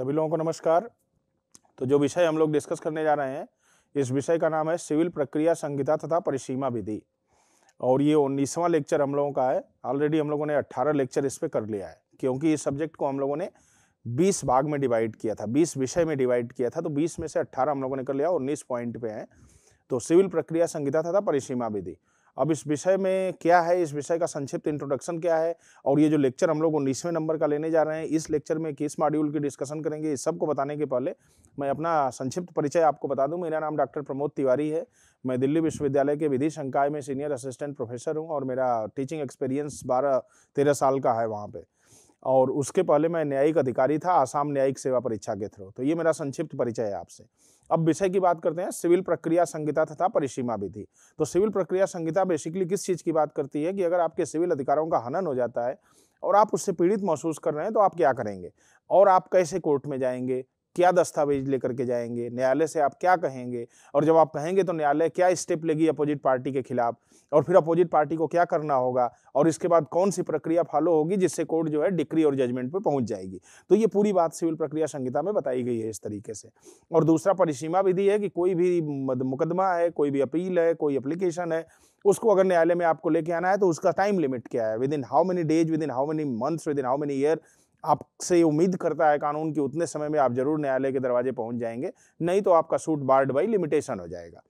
सभी लोगों को नमस्कार तो जो विषय हम लोग डिस्कस करने जा रहे हैं इस विषय का नाम है सिविल प्रक्रिया संहिता तथा परिसीमा विधि और ये उन्नीसवां लेक्चर हम लोगों का है ऑलरेडी हम लोगों ने अट्ठारह लेक्चर इस पर कर लिया है क्योंकि इस सब्जेक्ट को हम लोगों ने बीस भाग में डिवाइड किया था बीस विषय में डिवाइड किया था तो बीस में से अट्ठारह हम लोगों ने कर लिया उन्नीस पॉइंट पे है तो सिविल प्रक्रिया संहिता तथा परिसीमा विधि अब इस विषय में क्या है इस विषय का संक्षिप्त इंट्रोडक्शन क्या है और ये जो लेक्चर हम लोग उन्नीसवें नंबर का लेने जा रहे हैं इस लेक्चर में किस मॉड्यूल की डिस्कशन करेंगे इस सबको बताने के पहले मैं अपना संक्षिप्त परिचय आपको बता दूं मेरा नाम डॉक्टर प्रमोद तिवारी है मैं दिल्ली विश्वविद्यालय के विधि संकाय में सीनियर असिस्टेंट प्रोफेसर हूँ और मेरा टीचिंग एक्सपीरियंस बारह तेरह साल का है वहाँ पर और उसके पहले मैं न्यायिक अधिकारी था आसाम न्यायिक सेवा परीक्षा के थ्रू तो ये मेरा संक्षिप्त परिचय है आपसे अब विषय की बात करते हैं सिविल प्रक्रिया संहिता तथा परिसीमा विधि तो सिविल प्रक्रिया संहिता बेसिकली किस चीज़ की बात करती है कि अगर आपके सिविल अधिकारों का हनन हो जाता है और आप उससे पीड़ित महसूस कर रहे हैं तो आप क्या करेंगे और आप कैसे कोर्ट में जाएंगे क्या दस्तावेज लेकर के जाएंगे न्यायालय से आप क्या कहेंगे और जब आप कहेंगे तो न्यायालय क्या स्टेप लेगी अपोजिट पार्टी के खिलाफ और फिर अपोजिट पार्टी को क्या करना होगा और इसके बाद कौन सी प्रक्रिया फॉलो होगी जिससे कोर्ट जो है डिक्री और जजमेंट पर पहुंच जाएगी तो ये पूरी बात सिविल प्रक्रिया संहिता में बताई गई है इस तरीके से और दूसरा परिसीमा विधि है कि कोई भी मुकदमा है कोई भी अपील है कोई अप्लीकेशन है उसको अगर न्यायालय में आपको लेके आना है तो उसका टाइम लिमिट क्या है within how many days within how many months within how many year आपसे उम्मीद करता है कानून कि उतने समय में आप जरूर न्यायालय के दरवाजे पहुंच जाएंगे नहीं तो आपका सूट बार्ड बाई लिमिटेशन हो जाएगा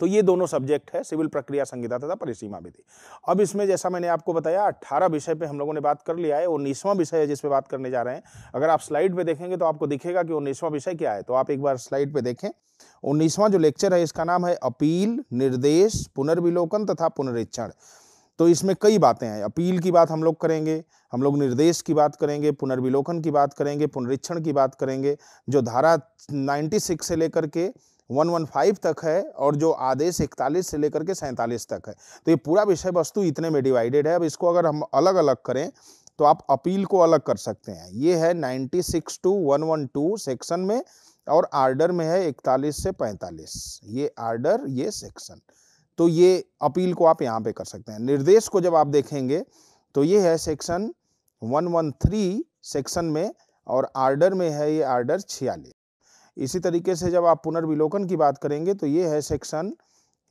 तो ये दोनों सब्जेक्ट है सिविल प्रक्रिया संहिता तथा परिसीमा विधि अब इसमें जैसा मैंने आपको बताया अट्ठारह विषय पे हम लोगों ने बात कर लिया है उन्नीसवां विषय है जिसपे बात करने जा रहे हैं अगर आप स्लाइड पे देखेंगे तो आपको दिखेगा कि उन्नीसवां विषय क्या है तो आप एक बार स्लाइड पे देखें उन्नीसवां जो लेक्चर है इसका नाम है अपील निर्देश पुनर्विलोकन तथा पुनरीक्षण तो इसमें कई बातें हैं अपील की बात हम लोग करेंगे हम लोग निर्देश की बात करेंगे पुनर्विलोकन की बात करेंगे पुनरीक्षण की बात करेंगे जो धारा 96 से लेकर के 115 तक है और जो आदेश 41 से लेकर के सैंतालीस तक है तो ये पूरा विषय वस्तु इतने में डिवाइडेड है अब इसको अगर हम अलग अलग करें तो आप अपील को अलग कर सकते हैं ये है 96 टू 112 सेक्शन में और आर्डर में है 41 से 45 ये आर्डर ये सेक्शन तो ये अपील को आप यहाँ पे कर सकते हैं निर्देश को जब आप देखेंगे तो ये है सेक्शन 113 सेक्शन में और आर्डर में है ये आर्डर छियालीस इसी तरीके से जब आप पुनर्विलोकन की बात करेंगे तो ये है सेक्शन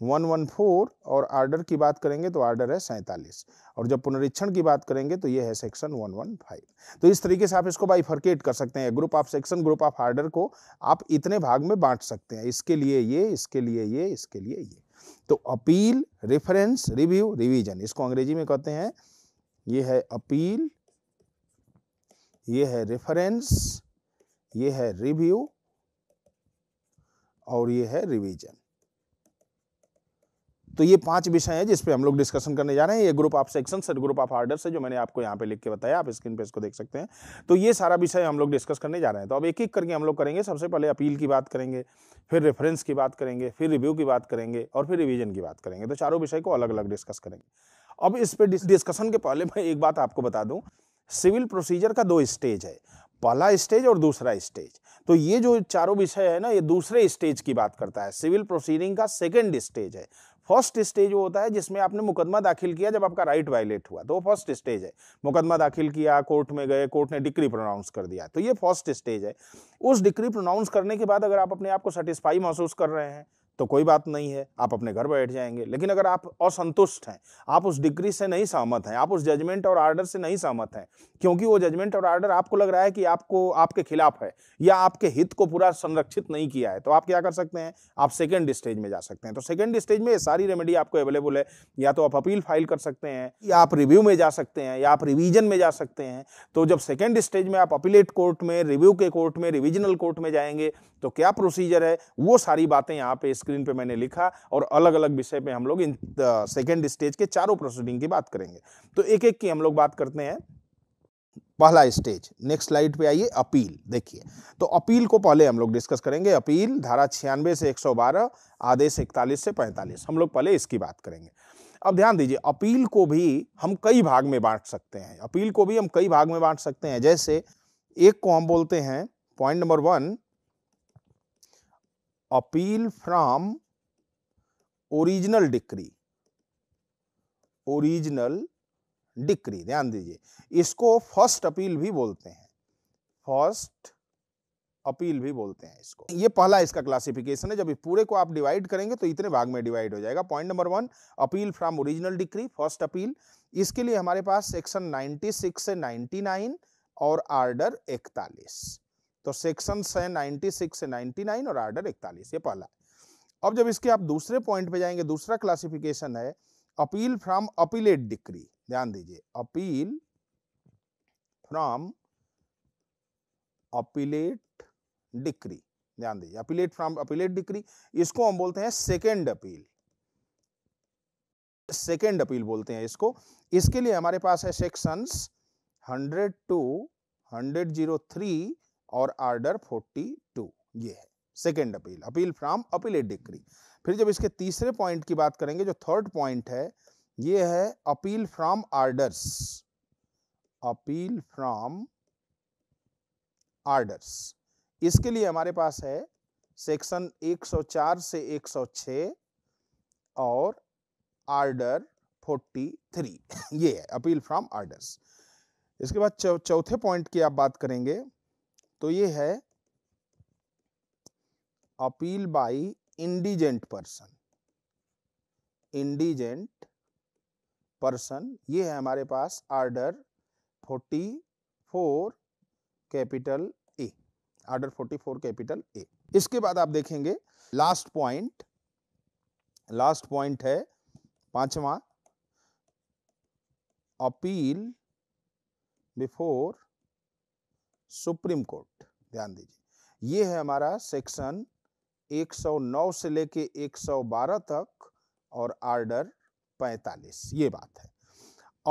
114 और आर्डर की बात करेंगे तो आर्डर है सैंतालीस और जब पुनरीक्षण की बात करेंगे तो ये है सेक्शन 115 तो इस तरीके से आप इसको बाईफर्केट कर सकते हैं group of section group of order को आप इतने भाग में बांट सकते हैं इसके लिए ये इसके लिए ये इसके लिए ये तो अपील रेफरेंस रिव्यू रिवीजन इसको अंग्रेजी में कहते हैं ये है अपील ये है रेफरेंस ये है रिव्यू और ये है रिवीजन तो ये पांच विषय हैं जिस पे हम लोग डिस्कशन करने जा रहे हैं ये group of section sir group of order से जो मैंने आपको यहाँ पे लिख के बताया आप स्क्रीन पे इसको देख सकते हैं तो ये सारा विषय हम लोग डिस्कस करने जा रहे हैं तो अब एक एक करके हम लोग करेंगे सबसे पहले अपील की बात करेंगे फिर रेफरेंस की बात करेंगे फिर रिव्यू की बात करेंगे और फिर रिविजन की बात करेंगे तो चारों विषय को अलग अलग डिस्कस करेंगे अब इस पर डिस्कशन के पहले मैं एक बात आपको बता दूँ सिविल प्रोसीजर का दो स्टेज है पहला स्टेज और दूसरा स्टेज तो ये जो चारों विषय है ना ये दूसरे स्टेज की बात करता है सिविल प्रोसीडिंग का सेकेंड स्टेज है फर्स्ट स्टेज वो होता है जिसमें आपने मुकदमा दाखिल किया जब आपका राइट वायलेट हुआ तो वो फर्स्ट स्टेज है मुकदमा दाखिल किया कोर्ट में गए कोर्ट ने डिक्री प्रोनाउंस कर दिया तो ये फर्स्ट स्टेज है उस डिक्री प्रोनाउंस करने के बाद अगर आप अपने आप को सेटिस्फाई महसूस कर रहे हैं तो कोई बात नहीं है आप अपने घर बैठ जाएंगे लेकिन अगर आप असंतुष्ट हैं आप उस डिग्री से नहीं सहमत हैं आप उस जजमेंट और आर्डर से नहीं सहमत हैं क्योंकि वो जजमेंट और आर्डर आपको लग रहा है कि आपको आपके खिलाफ है या आपके हित को पूरा संरक्षित नहीं किया है तो आप क्या कर सकते हैं आप सेकेंड स्टेज में जा सकते हैं तो सेकेंड स्टेज में सारी रेमेडी आपको अवेलेबल है या तो आप अपील फाइल कर सकते हैं या आप रिव्यू में जा सकते हैं या आप रिविजन में जा सकते हैं तो जब सेकेंड स्टेज में आप अपीलेट कोर्ट में रिव्यू के कोर्ट में रिविजनल कोर्ट में जाएंगे तो क्या प्रोसीजर है वो सारी बातें यहाँ पे इस स्क्रीन पे मैंने लिखा और अलग अलग विषय पे हम लोग इन सेकेंड स्टेज के चारों प्रोसीडिंग की बात करेंगे तो एक एक की हम लोग बात करते हैं पहला स्टेज नेक्स्ट स्लाइड पे आइए अपील देखिए तो अपील को पहले हम लोग डिस्कस करेंगे अपील धारा छियानवे से 112 आदेश इकतालीस से 45 हम लोग पहले इसकी बात करेंगे अब ध्यान दीजिए अपील को भी हम कई भाग में बांट सकते हैं अपील को भी हम कई भाग में बांट सकते हैं जैसे एक को हम बोलते हैं point number one appeal from original decree original decree ध्यान दीजिए इसको फर्स्ट अपील भी बोलते हैं फर्स्ट अपील भी बोलते हैं इसको ये पहला इसका क्लासिफिकेशन है जब इस पूरे को आप डिवाइड करेंगे तो इतने भाग में डिवाइड हो जाएगा point number one appeal from original decree first appeal इसके लिए हमारे पास सेक्शन 96 से 99 और आर्डर 41 तो सेक्शन है 96 से 99 और आर्डर 41 ये पहला है अब जब इसके आप दूसरे पॉइंट पे जाएंगे दूसरा क्लासिफिकेशन है अपील फ्रॉम अपीलेट डिक्री ध्यान दीजिए अपील फ्रॉम अपीलेट डिक्री ध्यान दीजिए अपीलेट फ्रॉम अपीलेट डिक्री इसको हम बोलते हैं सेकेंड अपील सेकेंड अपील बोलते हैं इसको इसके लिए हमारे पास है sections hundred to hundred zero three और आर्डर 42 ये है second appeal appeal from appellate decree फिर जब इसके तीसरे पॉइंट की बात करेंगे जो थर्ड पॉइंट है ये है appeal from orders appeal from orders इसके लिए हमारे पास है सेक्शन 104 से 106 और आर्डर 43 ये है अपील फ्रॉम आर्डर्स इसके बाद चौथे पॉइंट की आप बात करेंगे तो ये है appeal by indigent person indigent person ये है हमारे पास order forty four capital A order forty four capital A इसके बाद आप देखेंगे लास्ट पॉइंट लास्ट पॉइंट है पांचवा अपील बिफोर सुप्रीम कोर्ट ध्यान दीजिए ये है हमारा सेक्शन 109 से लेके 112 तक और आर्डर 45 ये बात है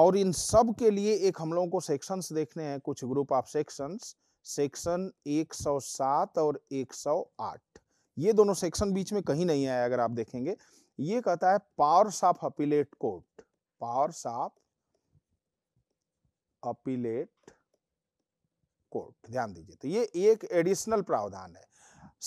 और इन सब के लिए एक हम लोगों को सेक्शंस देखने हैं कुछ ग्रुप ऑफ सेक्शंस सेक्शन 107 और 108 ये दोनों सेक्शन बीच में कहीं नहीं आया अगर आप देखेंगे ये कहता है powers of appellate court powers of appellate court ध्यान दीजिए तो ये एक एडिशनल प्रावधान है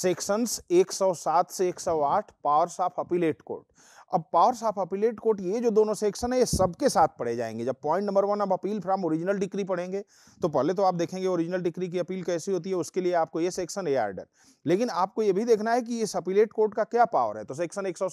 सेक्शंस 107 से 108 पावर्स ऑफ अपीलेट कोर्ट अब पावर्स ऑफ अपीलेट कोर्ट ये जो दोनों सेक्शन है ये सबके साथ पढ़े जाएंगे जब पॉइंट नंबर वन आप अपील फ्रॉम ओरिजिनल डिक्री पढ़ेंगे तो पहले तो आप देखेंगे ओरिजिनल डिक्री की अपील कैसी होती है उसके लिए आपको ये सेक्शन ए आर्डर लेकिन आपको ये भी देखना है कि इस अपीलेट कोर्ट का क्या पावर है तो सेक्शन एक सौ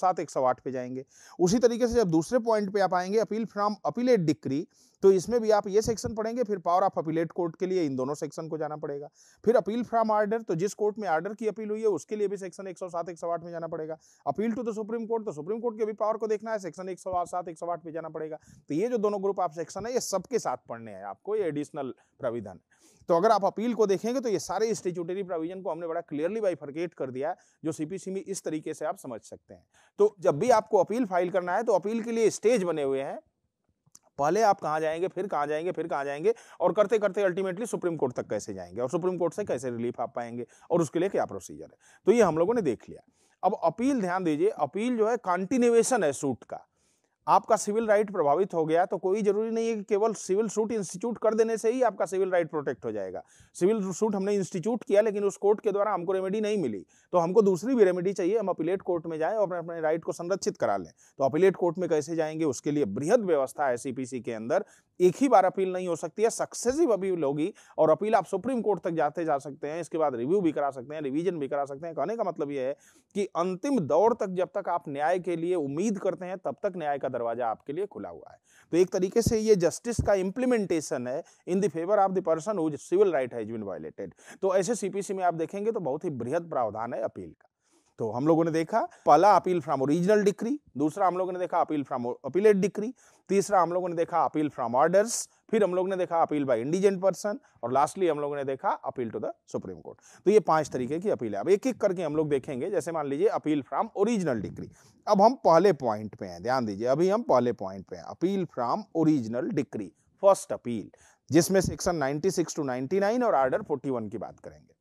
पे जाएंगे उसी तरीके से जब दूसरे पॉइंट पे आप आएंगे अपील फ्रॉम अपीलेट डिक्री तो इसमें भी आप ये सेक्शन पढ़ेंगे फिर पावर ऑफ अपीलेट कोर्ट के लिए इन दोनों सेक्शन को जाना पड़ेगा फिर अपील फ्रॉम आर्डर तो जिस कोर्ट में आर्डर की अपील हुई है उसके लिए भी सेक्शन सौ आठ में जाना पड़ेगा appeal to the supreme court तो सुप्रीम कोर्ट के भी पावर को देखना है सेक्शन सौ आठ में जाना पड़ेगा तो ये जो दोनों ग्रुप ऑफ सेक्शन है ये सबके साथ पढ़ने हैं आपको ये एडिशनल प्राविधान तो अगर आप अपील को देखेंगे तो ये सारे स्टेचुटरी प्रोविजन को हमने बड़ा क्लियरली फर्केट कर दिया है जो सीपीसी में इस तरीके से आप समझ सकते हैं तो जब भी आपको अपील फाइल करना है तो अपील के लिए स्टेज बने हुए हैं पहले आप कहाँ जाएंगे फिर कहाँ जाएंगे फिर कहाँ जाएंगे और करते करते अल्टीमेटली सुप्रीम कोर्ट तक कैसे जाएंगे और सुप्रीम कोर्ट से कैसे रिलीफ आप पाएंगे और उसके लिए क्या प्रोसीजर है तो ये हम लोगों ने देख लिया अब अपील ध्यान दीजिए अपील जो है कॉन्टिन्यूएशन है सूट का आपका सिविल राइट प्रभावित हो गया तो कोई जरूरी नहीं है कि केवल सिविल सूट इंस्टीट्यूट कर देने से ही आपका सिविल राइट प्रोटेक्ट हो जाएगा सिविल सूट हमने इंस्टीट्यूट किया लेकिन उस कोर्ट के द्वारा हमको रेमेडी नहीं मिली तो हमको दूसरी भी रेमेडी चाहिए हम अपीलेट कोर्ट में जाएं और अपने अपने राइट को संरक्षित करा लें तो अपीलेट कोर्ट में कैसे जाएंगे उसके लिए बृहद व्यवस्था है सी के अंदर एक ही बार अपील नहीं हो सकती है सक्सेसिव अपील होगी और अपील आप सुप्रीम कोर्ट तक जाते जा सकते हैं इसके बाद रिव्यू भी करा सकते हैं रिवीजन भी करा सकते हैं कहने का मतलब यह है कि अंतिम दौर तक जब तक आप न्याय के लिए उम्मीद करते हैं तब तक न्याय का दरवाजा आपके लिए खुला हुआ है तो एक तरीके से ये जस्टिस का इंप्लीमेंटेशन है in the favour of the person whose civil right has been violated तो ऐसे सीपीसी में आप देखेंगे तो बहुत ही बृहद प्रावधान है अपील का तो हम लोगों ने देखा पहला अपील फ्रॉम ओरिजिनल डिक्री दूसरा हम लोगों ने देखा अपील फ्रॉम अपीलेट डिक्री तीसरा हम लोगों ने देखा अपील फ्रॉम ऑर्डर्स फिर हम लोगों ने देखा अपील बाय इंडिजेंट पर्सन और लास्टली हम लोगों ने देखा appeal to the supreme court तो ये पांच तरीके की अपील है अब एक एक करके हम लोग देखेंगे जैसे मान लीजिए अपील फ्रॉम ओरिजिनल डिक्री अब हम पहले पॉइंट पे हैं ध्यान दीजिए अभी हम पहले पॉइंट पे हैं appeal from original decree first appeal जिसमें सेक्शन 96 टू 99 और आर्डर फोर्टी की बात करेंगे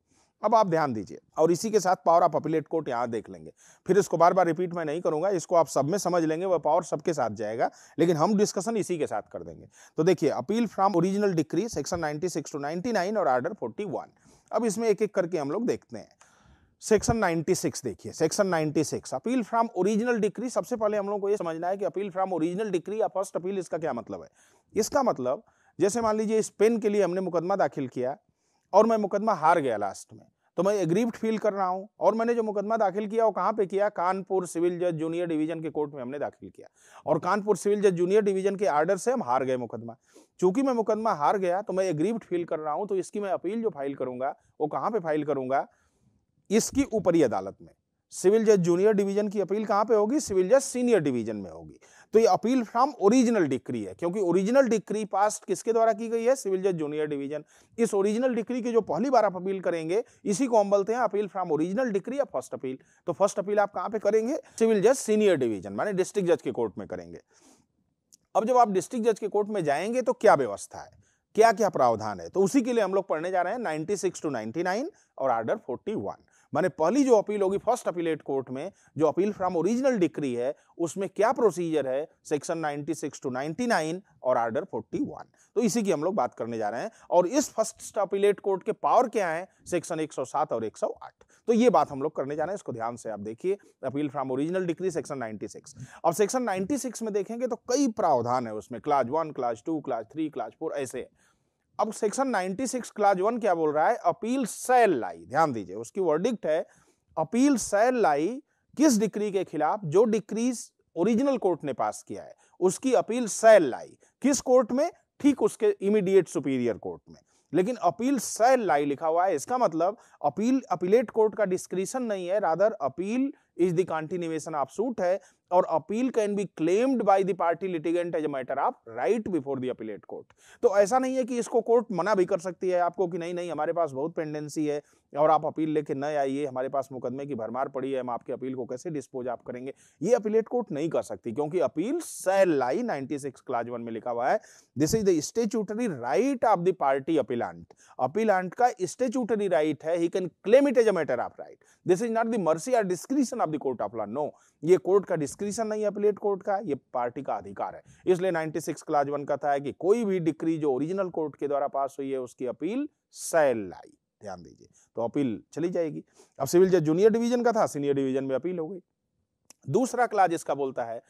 अब आप ध्यान दीजिए और इसी के साथ पावर आप अपीलेट कोर्ट यहाँ देख लेंगे फिर इसको बार बार रिपीट मैं नहीं करूंगा इसको आप सब में समझ लेंगे वह पावर सबके साथ जाएगा लेकिन हम डिस्कशन इसी के साथ कर देंगे तो देखिए appeal from original decree section ninety six to ninety nine और आर्डर फोर्टी वन अब इसमें एक एक करके हम लोग देखते हैं सेक्शन 96 देखिए section 96 appeal from original decree सबसे पहले हम लोग को ये समझना है कि अपील फ्रॉम ओरिजिनल डिक्री या फर्स्ट अपील इसका क्या मतलब है इसका मतलब जैसे मान लीजिए इस पेन के लिए हमने मुकदमा दाखिल किया और मैं मुकदमा हार गया लास्ट में तो मैं एग्रीव्ड फील कर रहा हूँ और मैंने जो मुकदमा दाखिल किया वो कहाँ पे किया कानपुर सिविल जज जूनियर डिवीजन के कोर्ट में हमने दाखिल किया और कानपुर सिविल जज जूनियर डिवीजन के आर्डर से हम हार गए मुकदमा चूंकि मैं मुकदमा हार गया तो मैं एग्रीव्ड फील कर रहा हूँ तो इसकी मैं अपील जो फाइल करूंगा वो कहाँ पे फाइल करूंगा इसकी ऊपरी अदालत में सिविल जज जूनियर डिवीजन की अपील कहाँ पे होगी सिविल जज सीनियर डिवीजन में होगी तो ये अपील फ्रॉम ओरिजिनल डिक्री है क्योंकि ओरिजिनल डिक्री पास किसके द्वारा की गई है सिविल जज जूनियर डिवीजन इस ओरिजिनल डिक्री की जो पहली बार आप अपील करेंगे इसी को हम बोलते हैं अपील फ्रॉम ओरिजिनल डिक्री या फर्स्ट अपील तो फर्स्ट अपील आप कहाँ पे करेंगे सिविल जज सीनियर डिवीजन माने डिस्ट्रिक्ट जज के कोर्ट में करेंगे अब जब आप डिस्ट्रिक्ट जज के कोर्ट में जाएंगे तो क्या व्यवस्था है क्या क्या प्रावधान है तो उसी के लिए हम लोग पढ़ने जा रहे हैं 96 टू 99 और आर्डर 41 माने पहली जो अपील होगी फर्स्ट अपीलेट कोर्ट में जो अपील फ्रॉम ओरिजिनल डिक्री है उसमें क्या प्रोसीजर है सेक्शन 96 टू 99 और आर्डर 41 तो इसी की हम लोग बात करने जा रहे हैं और इस फर्स्ट अपीलेट कोर्ट के पावर क्या है सेक्शन 107 और 108 तो ये बात हम लोग करने जा रहे हैं इसको ध्यान से आप देखिए appeal from original decree section 96 अब सेक्शन 96 में देखेंगे तो कई प्रावधान है उसमें clause one clause two clause three clause four ऐसे अब सेक्शन 96 सिक्स क्लास वन क्या बोल रहा है अपील सेल लाई ध्यान दीजिए उसकी वर्डिक्ट है अपील सेल लाई किस डिक्री के खिलाफ जो डिक्री ओरिजिनल कोर्ट ने पास किया है उसकी अपील सेल लाई किस कोर्ट में ठीक उसके इमीडिएट सुपीरियर कोर्ट में लेकिन अपील सेल लाई लिखा हुआ है इसका मतलब अपील अपीलेट कोर्ट का डिस्क्रिशन नहीं है rather appeal is the continuation of suit है और appeal can be claimed by the party litigant as matter of right before the appellate court तो ऐसा नहीं है कि इसको कोर्ट मना भी कर सकती है आपको कि नहीं नहीं हमारे पास बहुत पेंडेंसी है और आप अपील लेके न आइए हमारे पास मुकदमे की भरमार पड़ी है हम आपकी अपील को कैसे डिस्पोज आप करेंगे ये अपीलेट कोर्ट नहीं कर सकती क्योंकि appeal shall lie ninety six clause one में लिखा हुआ है this is the statutory right of the party appellant appellant का स्टेचूटरी राइट है he can claim it as a matter of right this is not the mercy और discretion of the court of law no ये court का discretion नहीं है appellate court का ये party का अधिकार है इसलिए नाइनटी सिक्स क्लाज वन का था कि कोई भी डिक्री जो ओरिजिनल कोर्ट के द्वारा पास हुई है उसकी अपील सेल लाई ध्यान दीजिए तो अपील चली जाएगी अब सिविल जज जूनियर डिवीजन का था सीनियर डिवीजन में अपील हो गई दूसरा क्लाज इसका बोलता है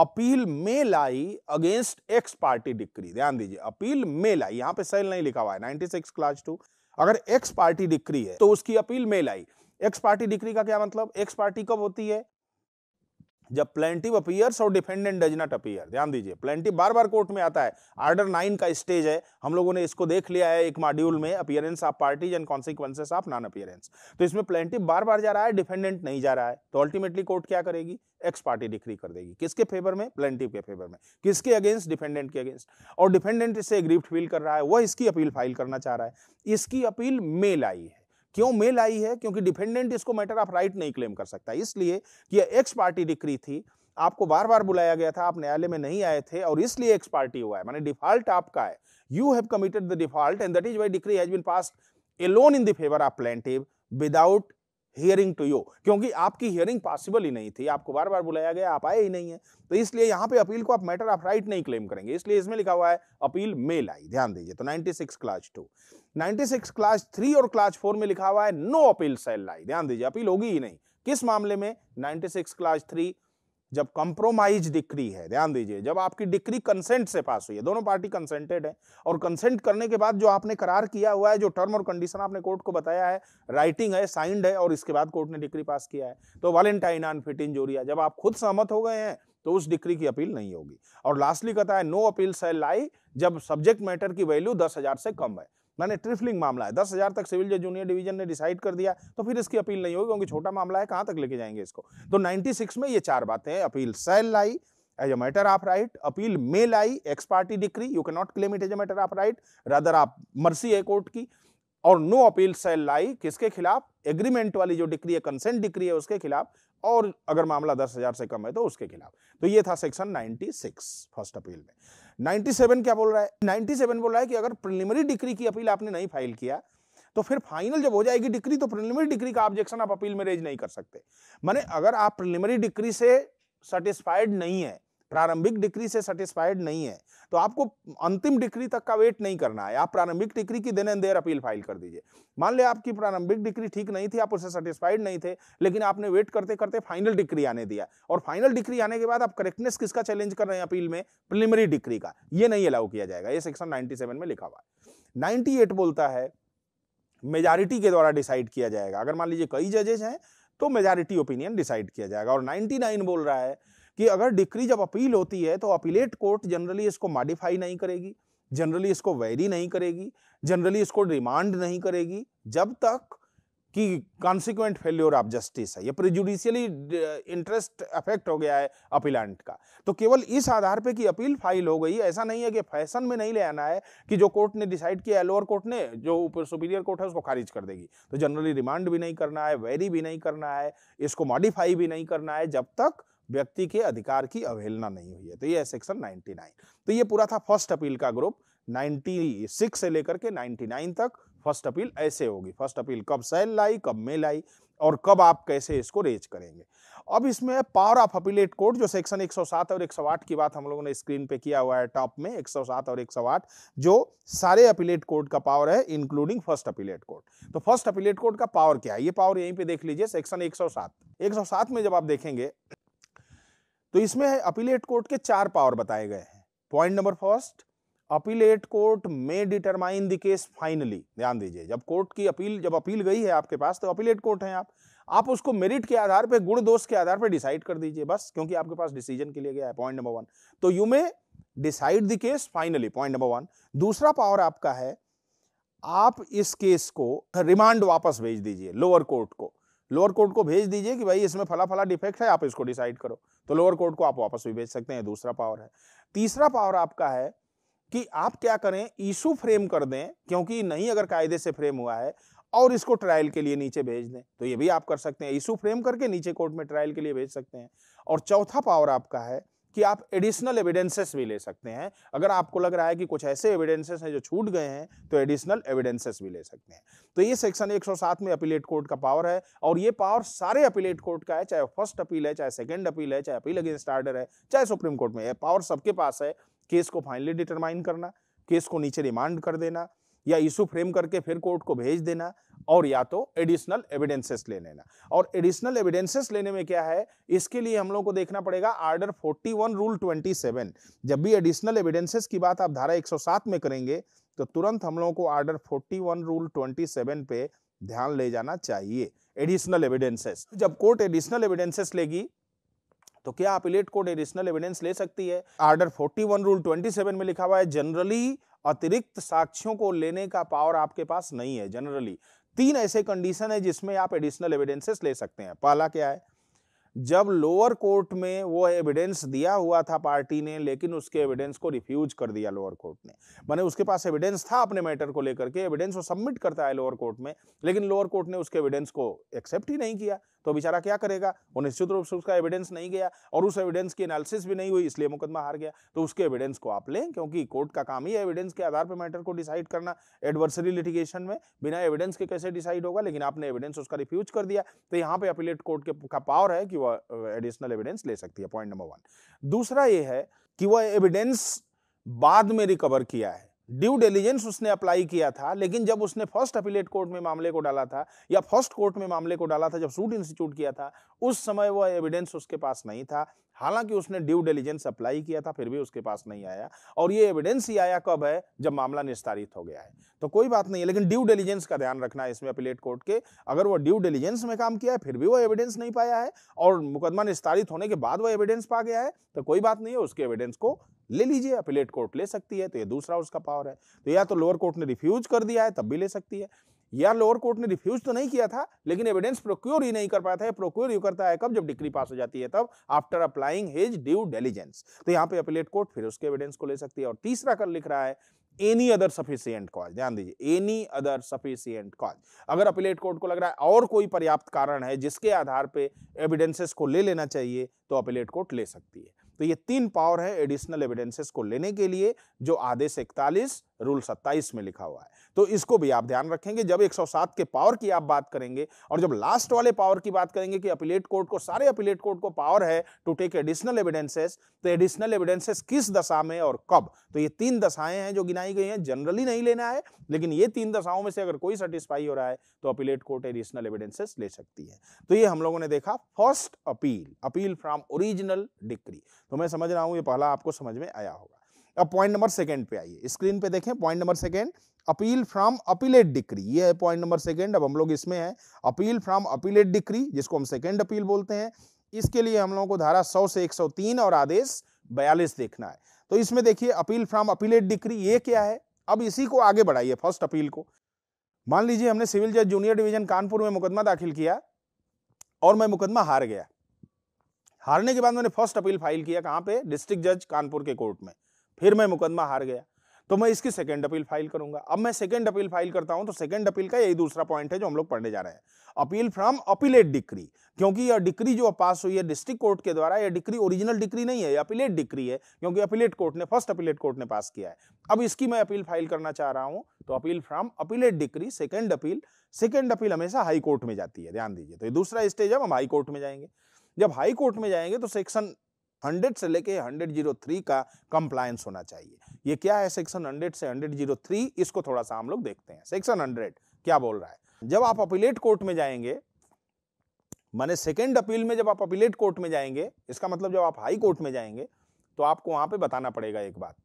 अपील में lie against ex parte decree ध्यान दीजिए अपील में लाई यहां पे सेल नहीं लिखा हुआ है 96 क्लास टू अगर एक्स पार्टी डिक्री है तो उसकी अपील में लाई एक्स पार्टी डिक्री का क्या मतलब एक्स पार्टी कब होती है जब प्लेंटिव अपीयर्स और डिफेंडेंट डज नॉट अपीयर ध्यान दीजिए प्लेंटिव बार बार कोर्ट में आता है आर्डर नाइन का स्टेज है हम लोगों ने इसको देख लिया है एक मॉड्यूल में appearance of parties and consequences of non appearance तो इसमें प्लेंटिव बार बार जा रहा है डिफेंडेंट नहीं जा रहा है तो अल्टीमेटली कोर्ट क्या करेगी एक्स पार्टी डिक्री कर देगी किसके फेवर में प्लेंटिव के फेवर में किसके अगेंस्ट डिफेंडेंट के अगेंस्ट और डिफेंडेंट इससे एग्रीव्ड फील कर रहा है वह इसकी अपील फाइल करना चाह रहा है इसकी अपील मेल आई है क्यों मेल आई है क्योंकि डिफेंडेंट इसको मैटर ऑफ राइट नहीं क्लेम कर सकता इसलिए कि यह एक्स पार्टी डिक्री थी आपको बार बार बुलाया गया था आप न्यायालय में नहीं आए थे और इसलिए एक्स पार्टी हुआ है माने डिफॉल्ट आपका है you have committed the default and that is why decree has been passed alone in the favour of plaintiff without hearing to you क्योंकि आपकी हियरिंग पॉसिबल ही नहीं थी आपको बार बार बुलाया गया आप आए ही नहीं है तो इसलिए यहाँ पे अपील को आप मैटर ऑफ राइट नहीं क्लेम करेंगे इसलिए इसमें लिखा हुआ है अपील मेल आई ध्यान दीजिए तो ninety six clause two 96 clause three और क्लास फोर में लिखा हुआ है नो अपील सेल लाई ध्यान दीजिए अपील होगी ही नहीं किस मामले में 96 क्लास थ्री जब कंप्रोमाइज डिक्री है ध्यान दीजिए जब आपकी डिक्री कंसेंट से पास हुई है दोनों पार्टी कंसेंटेड है और कंसेंट करने के बाद जो आपने करार किया हुआ है जो टर्म और कंडीशन आपने कोर्ट को बताया है राइटिंग है साइंड है और इसके बाद कोर्ट ने डिक्री पास किया है तो वालेंटाइन ऑन फिट इन जोरिया जब आप खुद सहमत हो गए हैं तो उस डिक्री की अपील नहीं होगी और लास्टली कहता है नो अपील सेल लाई जब सब्जेक्ट मैटर की वैल्यू दस से कम है मैंने ट्रिफलिंग मामला है दस हज़ार तक सिविल जज जूनियर डिवीजन ने डिसाइड कर दिया तो फिर इसकी अपील नहीं होगी क्योंकि छोटा मामला है कहां तक लेके जाएंगे इसको तो 96 में ये चार बातें appeal shall lie as a matter of right appeal may lie ex parte decree you can not claim it as a matter of right rather आप मर्सी है कोर्ट की और नो अपील सेल लाई किसके खिलाफ एग्रीमेंट वाली जो decree है consent decree है उसके खिलाफ और अगर मामला दस हजार से कम है तो उसके खिलाफ तो ये था section ninety six first appeal में 97 क्या बोल रहा है 97 बोल रहा है कि अगर प्रिलिमिनरी डिग्री की अपील आपने नहीं फाइल किया तो फिर फाइनल जब हो जाएगी डिग्री तो प्रिलिमिनरी डिग्री का ऑब्जेक्शन आप अपील में रेज नहीं कर सकते मैंने अगर आप प्रिलिमिनरी डिग्री से सेटिस्फाइड नहीं है प्रारंभिक डिक्री से सेटिस्फाइड नहीं है तो आपको अंतिम डिक्री तक का वेट नहीं करना है आप प्रारंभिक डिक्री की then and there appeal file कर दीजिए मान लिया आपकी प्रारंभिक डिक्री ठीक नहीं थी आप उससे सेटिस्फाइड नहीं थे लेकिन आपने वेट करते करते फाइनल डिक्री आने दिया और फाइनल डिक्री आने के बाद आप करेक्टनेस किसका चैलेंज कर रहे हैं अपील में प्रिलिमरी डिक्री का ये नहीं अलाउ किया जाएगा ये सेक्शन नाइन्टी में लिखा हुआ है नाइनटी बोलता है मेजॉरिटी के द्वारा डिसाइड किया जाएगा अगर मान लीजिए कई जजेज हैं तो मेजॉरिटी ओपिनियन डिसाइड किया जाएगा और 99 बोल रहा है कि अगर डिक्री जब अपील होती है तो अपीलेट कोर्ट जनरली इसको मॉडिफाई नहीं करेगी जनरली इसको वेरी नहीं करेगी जनरली इसको रिमांड नहीं करेगी जब तक कि कॉन्सिक्वेंट फेल्योर ऑफ जस्टिस है ये प्रिजुडिशियली इंटरेस्ट अफेक्ट हो गया है अपीलेंट का तो केवल इस आधार पे कि अपील फाइल हो गई ऐसा नहीं है कि फैशन में नहीं ले आना है कि जो कोर्ट ने डिसाइड किया है लोअर कोर्ट ने जो ऊपर सुपीरियर कोर्ट है उसको खारिज कर देगी तो जनरली रिमांड भी नहीं करना है वेरी भी नहीं करना है इसको मॉडिफाई भी नहीं करना है जब तक व्यक्ति के अधिकार की अवहेलना नहीं हुई है तो ये है सेक्शन 99 तो ये पूरा था फर्स्ट अपील का ग्रुप 96 से लेकर के 99 तक फर्स्ट अपील ऐसे होगी फर्स्ट अपील कब सेल लाई कब मेल आई और कब आप कैसे इसको रेज करेंगे अब इसमें पावर ऑफ अपीलेट कोर्ट जो सेक्शन 107 और 108 की बात हम लोगों ने स्क्रीन पे किया हुआ है टॉप में 107 और 108 जो सारे अपीलेट कोर्ट का पावर है इंक्लूडिंग फर्स्ट अपीलेट कोर्ट तो फर्स्ट अपीलेट कोर्ट का पावर क्या है ये पावर यहीं पे देख लीजिए सेक्शन 107 107 में जब आप देखेंगे तो इसमें अपीलेट कोर्ट के चार पावर बताए गए हैं point number first appellate court may determine the case finally ध्यान दीजिए जब कोर्ट की अपील जब अपील गई है आपके पास तो अपीलेट कोर्ट हैं आप आप उसको मेरिट के आधार पे गुण दोष के आधार पे डिसाइड कर दीजिए बस क्योंकि आपके पास डिसीजन के लिए गया है पॉइंट नंबर वन तो you may decide the case finally point number one दूसरा पावर आपका है आप इस केस को रिमांड वापस भेज दीजिए लोअर कोर्ट को लोअर कोर्ट को भेज दीजिए कि भाई इसमें फला फला डिफेक्ट है आप इसको डिसाइड करो तो लोअर कोर्ट को आप वापस भी भेज सकते हैं दूसरा पावर है तीसरा पावर आपका है कि आप क्या करें इशू फ्रेम कर दें क्योंकि नहीं अगर कायदे से फ्रेम हुआ है और इसको ट्रायल के लिए नीचे भेज दें तो ये भी आप कर सकते हैं इशू फ्रेम करके नीचे कोर्ट में ट्रायल के लिए भेज सकते हैं और चौथा पावर आपका है कि आप एडिशनल एविडेंसेस भी ले सकते हैं अगर आपको लग रहा है कि कुछ ऐसे एविडेंसेस हैं जो छूट गए हैं तो एडिशनल एविडेंसेस भी ले सकते हैं तो ये सेक्शन 107 में अपीलेट कोर्ट का पावर है और ये पावर सारे अपीलेट कोर्ट का है चाहे फर्स्ट अपील है चाहे सेकेंड अपील है चाहे अपील अगेंस्ट आर्डर है चाहे सुप्रीम कोर्ट में है पावर सबके पास है केस को फाइनली डिटरमाइन करना केस को नीचे रिमांड कर देना या इशू फ्रेम करके फिर कोर्ट को भेज देना और या तो एडिशनल एविडेंसेस ले लेना और एडिशनल एविडेंसेस लेने में क्या है इसके लिए हम लोग को देखना पड़ेगा आर्डर 41 रूल 27 जब भी एडिशनल एविडेंसेस की बात आप धारा 107 में करेंगे तो तुरंत हम लोगों को आर्डर 41 रूल 27 पे ध्यान ले जाना चाहिए एडिशनल एविडेंसेस जब कोर्ट एडिशनल एविडेंसेस लेगी तो क्या अपीलेट कोर्ट एडिशनल एविडेंस ले सकती है आर्डर 41 रूल 27 में लिखा हुआ है जनरली अतिरिक्त साक्ष्यों को लेने का पावर आपके पास नहीं है जनरली तीन ऐसे कंडीशन है जिसमें आप एडिशनल एविडेंसेस ले सकते हैं पहला क्या है जब लोअर कोर्ट में वो एविडेंस दिया हुआ था पार्टी ने लेकिन उसके एविडेंस को रिफ्यूज कर दिया लोअर कोर्ट ने माने उसके पास एविडेंस था अपने मैटर को लेकर के एविडेंस वो सबमिट करता है लोअर कोर्ट में लेकिन लोअर कोर्ट ने उसके एविडेंस को एक्सेप्ट ही नहीं किया तो बेचारा क्या करेगा वो निश्चित रूप से उसका एविडेंस नहीं गया और उस एविडेंस की एनालिसिस भी नहीं हुई इसलिए मुकदमा हार गया तो उसके एविडेंस को आप लें क्योंकि कोर्ट का काम ही है एविडेंस के आधार पर मैटर को डिसाइड करना एडवर्सरी लिटिगेशन में बिना एविडेंस के कैसे डिसाइड होगा लेकिन आपने एविडेंस उसका रिफ्यूज कर दिया तो यहाँ पे अपीलेट कोर्ट के का पावर है कि वह एडिशनल एविडेंस ले सकती है पॉइंट नंबर वन दूसरा ये है कि वह एविडेंस बाद में रिकवर किया है ड्यू डेलीजेंस उसने अप्लाई किया था लेकिन जब उसने फर्स्ट अपीलेट कोर्ट में मामले को डाला था या फर्स्ट कोर्ट में मामले को डाला था जब सूट इंस्टीट्यूट किया था उस समय वह एविडेंस उसके पास नहीं था हालांकि उसने ड्यू डेलीजेंस अप्लाई किया था फिर भी उसके पास नहीं आया और ये एविडेंस ही आया कब है जब मामला निस्तारित हो गया है तो कोई बात नहीं है लेकिन ड्यू डेलीजेंस का ध्यान रखना है इसमें अपीलेट कोर्ट के अगर वो ड्यू डेलीजेंस में काम किया है फिर भी वो एविडेंस नहीं पाया है और मुकदमा निस्तारित होने के बाद वो एविडेंस पा गया है तो कोई बात नहीं है उसके एविडेंस को ले लीजिए अपीलेट कोर्ट ले सकती है तो ये दूसरा उसका पावर है तो या तो लोअर कोर्ट ने रिफ्यूज कर दिया है तब भी ले सकती है या लोअर कोर्ट ने रिफ्यूज तो नहीं किया था लेकिन एविडेंस प्रोक्योर ही नहीं कर पाया था प्रोक्योर यू करता है कब जब डिग्री पास हो जाती है तब after applying his due diligence तो यहाँ पे अपीलेट कोर्ट फिर उसके एविडेंस को ले सकती है और तीसरा कर लिख रहा है एनी अदर सफिशियंट कॉज ध्यान दीजिए एनी अदर सफिशियंट कॉज अगर अपीलेट कोर्ट को लग रहा है और कोई पर्याप्त कारण है जिसके आधार पर एविडेंसेस को ले लेना चाहिए तो अपीलेट कोर्ट ले सकती है तो ये तीन पावर है एडिशनल एविडेंसेस को लेने के लिए जो आदेश इकतालीस रूल 27 में लिखा हुआ है तो इसको भी आप ध्यान रखेंगे जब 107 के पावर की आप बात करेंगे और जब लास्ट वाले पावर की बात करेंगे कि अपीलेट कोर्ट को सारे अपीलेट कोर्ट को पावर है टू टेक एडिशनल एविडेंसेस तो एडिशनल एविडेंसेस किस दशा में और कब तो ये तीन दशाएं हैं जो गिनाई गई हैं जनरली नहीं लेना है लेकिन ये तीन दशाओं में से अगर कोई सेटिस्फाई हो रहा है तो अपीलेट कोर्ट एडिशनल एविडेंसेस ले सकती है तो ये हम लोगों ने देखा first appeal appeal from original decree तो मैं समझ रहा हूँ ये पहला आपको समझ में आया होगा अब पॉइंट नंबर सेकंड पे आइए स्क्रीन पे देखें point number second appeal from appellate decree ये है पॉइंट नंबर सेकंड अब हम लोग इसमें हैं अपील फ्रॉम अपीलेट डिक्री जिसको हम सेकंड अपील बोलते हैं इसके लिए हम लोगों को धारा 100 से 103 और आदेश 42 देखना है तो इसमें देखिए अपील फ्रॉम अपीलेट डिक्री ये क्या है अब इसी को आगे बढ़ाइए फर्स्ट अपील को मान लीजिए हमने सिविल जज जूनियर डिवीजन कानपुर में मुकदमा दाखिल किया और मैं मुकदमा हार गया हारने के बाद मैंने फर्स्ट अपील फाइल किया कहाँ पे डिस्ट्रिक्ट जज कानपुर के कोर्ट में फिर मैं मुकदमा हार गया तो मैं इसकी सेकेंड अपील फाइल करूंगा अब मैं सेकेंड अपील फाइल करता हूं तो सेकेंड अपील का यही दूसरा पॉइंट है जो हम लोग पढ़ने जा रहे हैं अपील फ्रॉम अपीलेट डिक्री क्योंकि यह डिक्री जो पास हुई है डिस्ट्रिक्ट कोर्ट के द्वारा यह डिक्री ओरिजिनल डिक्री नहीं है अपीलेट डिक्री है क्योंकि अपीलेट कोर्ट ने फर्स्ट अपीलेट कोर्ट ने पास किया है अब इसकी मैं अपील फाइल करना चाह रहा हूं तो appeal from appellate decree second appeal second appeal हमेशा हाई कोर्ट में जाती है ध्यान दीजिए तो दूसरा स्टेज अब हम हाई कोर्ट में जाएंगे जब हाई कोर्ट में जाएंगे तो सेक्शन हंड्रेड से लेके हंड्रेड जीरो थ्री का कंप्लायंस होना चाहिए ये क्या है सेक्शन हंड्रेड से हंड्रेड जीरो थ्री इसको थोड़ा सा हम लोग देखते हैं सेक्शन हंड्रेड क्या बोल रहा है जब आप अपीलेट कोर्ट में जाएंगे माने सेकेंड अपील में जब आप अपीलेट कोर्ट में जाएंगे इसका मतलब जब आप हाई कोर्ट में जाएंगे तो आपको वहां पे बताना पड़ेगा एक बात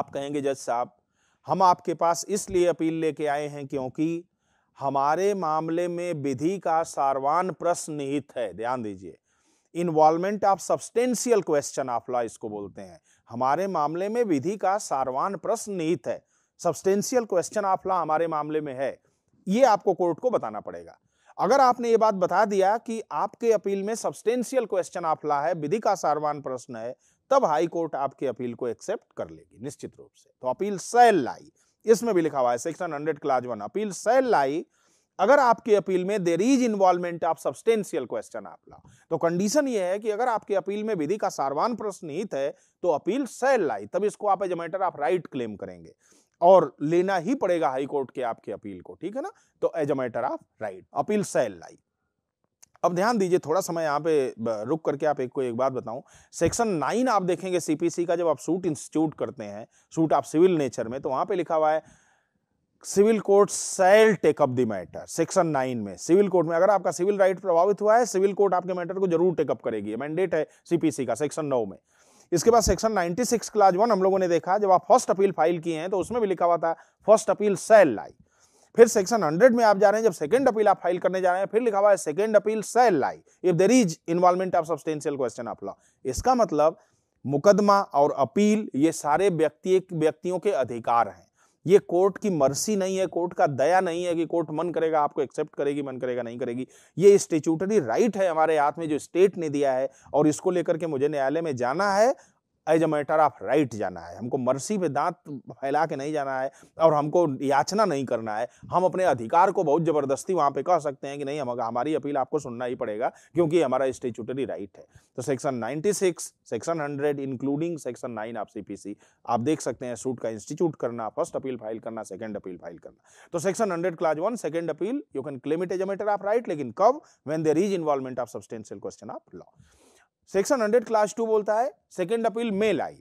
आप कहेंगे जज साहब हम आपके पास इसलिए अपील लेके आए हैं क्योंकि हमारे मामले में विधि का सारवान प्रश्न निहित है ध्यान दीजिए involvement of substantial question of law इसको बोलते हैं हमारे मामले में विधि का सारवान प्रश्न निहित है सब्सटेंशियल क्वेश्चन ऑफ लॉ हमारे मामले में है ये आपको कोर्ट को बताना पड़ेगा अगर आपने ये बात बता दिया कि आपके अपील में सब्सटेंशियल क्वेश्चन ऑफ लॉ है विधि का सारवान प्रश्न है तब हाई कोर्ट आपकी अपील को एक्सेप्ट कर लेगी निश्चित रूप से तो अपील सेल लाई इसमें भी लिखा हुआ है section hundred clause one appeal shall lie अगर आपके अपील में there is involvement of substantial question of law तो कंडीशन ये है कि अगर आपके अपील में विधि का सारवान प्रश्न निहित है तो अपील सेल लाई तब इसको आप as matter of right claim करेंगे और लेना ही पड़ेगा हाई कोर्ट के आपके अपील को ठीक है ना तो as a matter of right appeal shall lie अब ध्यान दीजिए थोड़ा समय यहाँ पे रुक करके आप एक को एक बात बताऊं सेक्शन नाइन आप देखेंगे सीपीसी का जब आप सूट इंस्टीट्यूट करते हैं सूट आप सिविल नेचर में तो वहां पे लिखा हुआ है civil court shall take up the matter section nine में सिविल कोर्ट में अगर आपका सिविल राइट प्रभावित हुआ है सिविल कोर्ट आपके मैटर को जरूर टेकअप करेगी मैंडेट है सीपीसी का सेक्शन नौ में इसके बाद सेक्शन 96 सिक्स क्लास वन हम लोगों ने देखा जब आप फर्स्ट अपील फाइल किए हैं तो उसमें भी लिखा हुआ था फर्स्ट अपील सेल लाई फिर सेक्शन 100 में आप जा रहे हैं जब सेकंड अपील आप फाइल करने जा रहे हैं फिर लिखा हुआ है second appeal shall lie if there is involvement of substantial question of law इसका मतलब मुकदमा और अपील ये सारे व्यक्ति व्यक्तियों के अधिकार हैं ये कोर्ट की मर्सी नहीं है कोर्ट का दया नहीं है कि कोर्ट मन करेगा आपको एक्सेप्ट करेगी मन करेगा नहीं करेगी ये स्टेचूटरी राइट है हमारे हाथ में जो स्टेट ने दिया है और इसको लेकर के मुझे न्यायालय में जाना है as a matter of right जाना है हमको मर्सी में दांत फैला के नहीं जाना है और हमको याचना नहीं करना है हम अपने अधिकार को बहुत ज़बरदस्ती वहाँ पे कह सकते हैं कि नहीं हम हमारी अपील आपको सुनना ही पड़ेगा क्योंकि हमारा स्टेचुटरी राइट है तो section 96 section 100 including section 9 of C आप देख सकते हैं सूट का इंस्टीट्यूट करना फर्स्ट अपील फाइल करना सेकेंड अपील फाइल करना तो section hundred clause one second appeal you can claim it as matter of right लेकिन कब when there is involvement of substantial question of law section hundred clause two बोलता है second appeal mail आई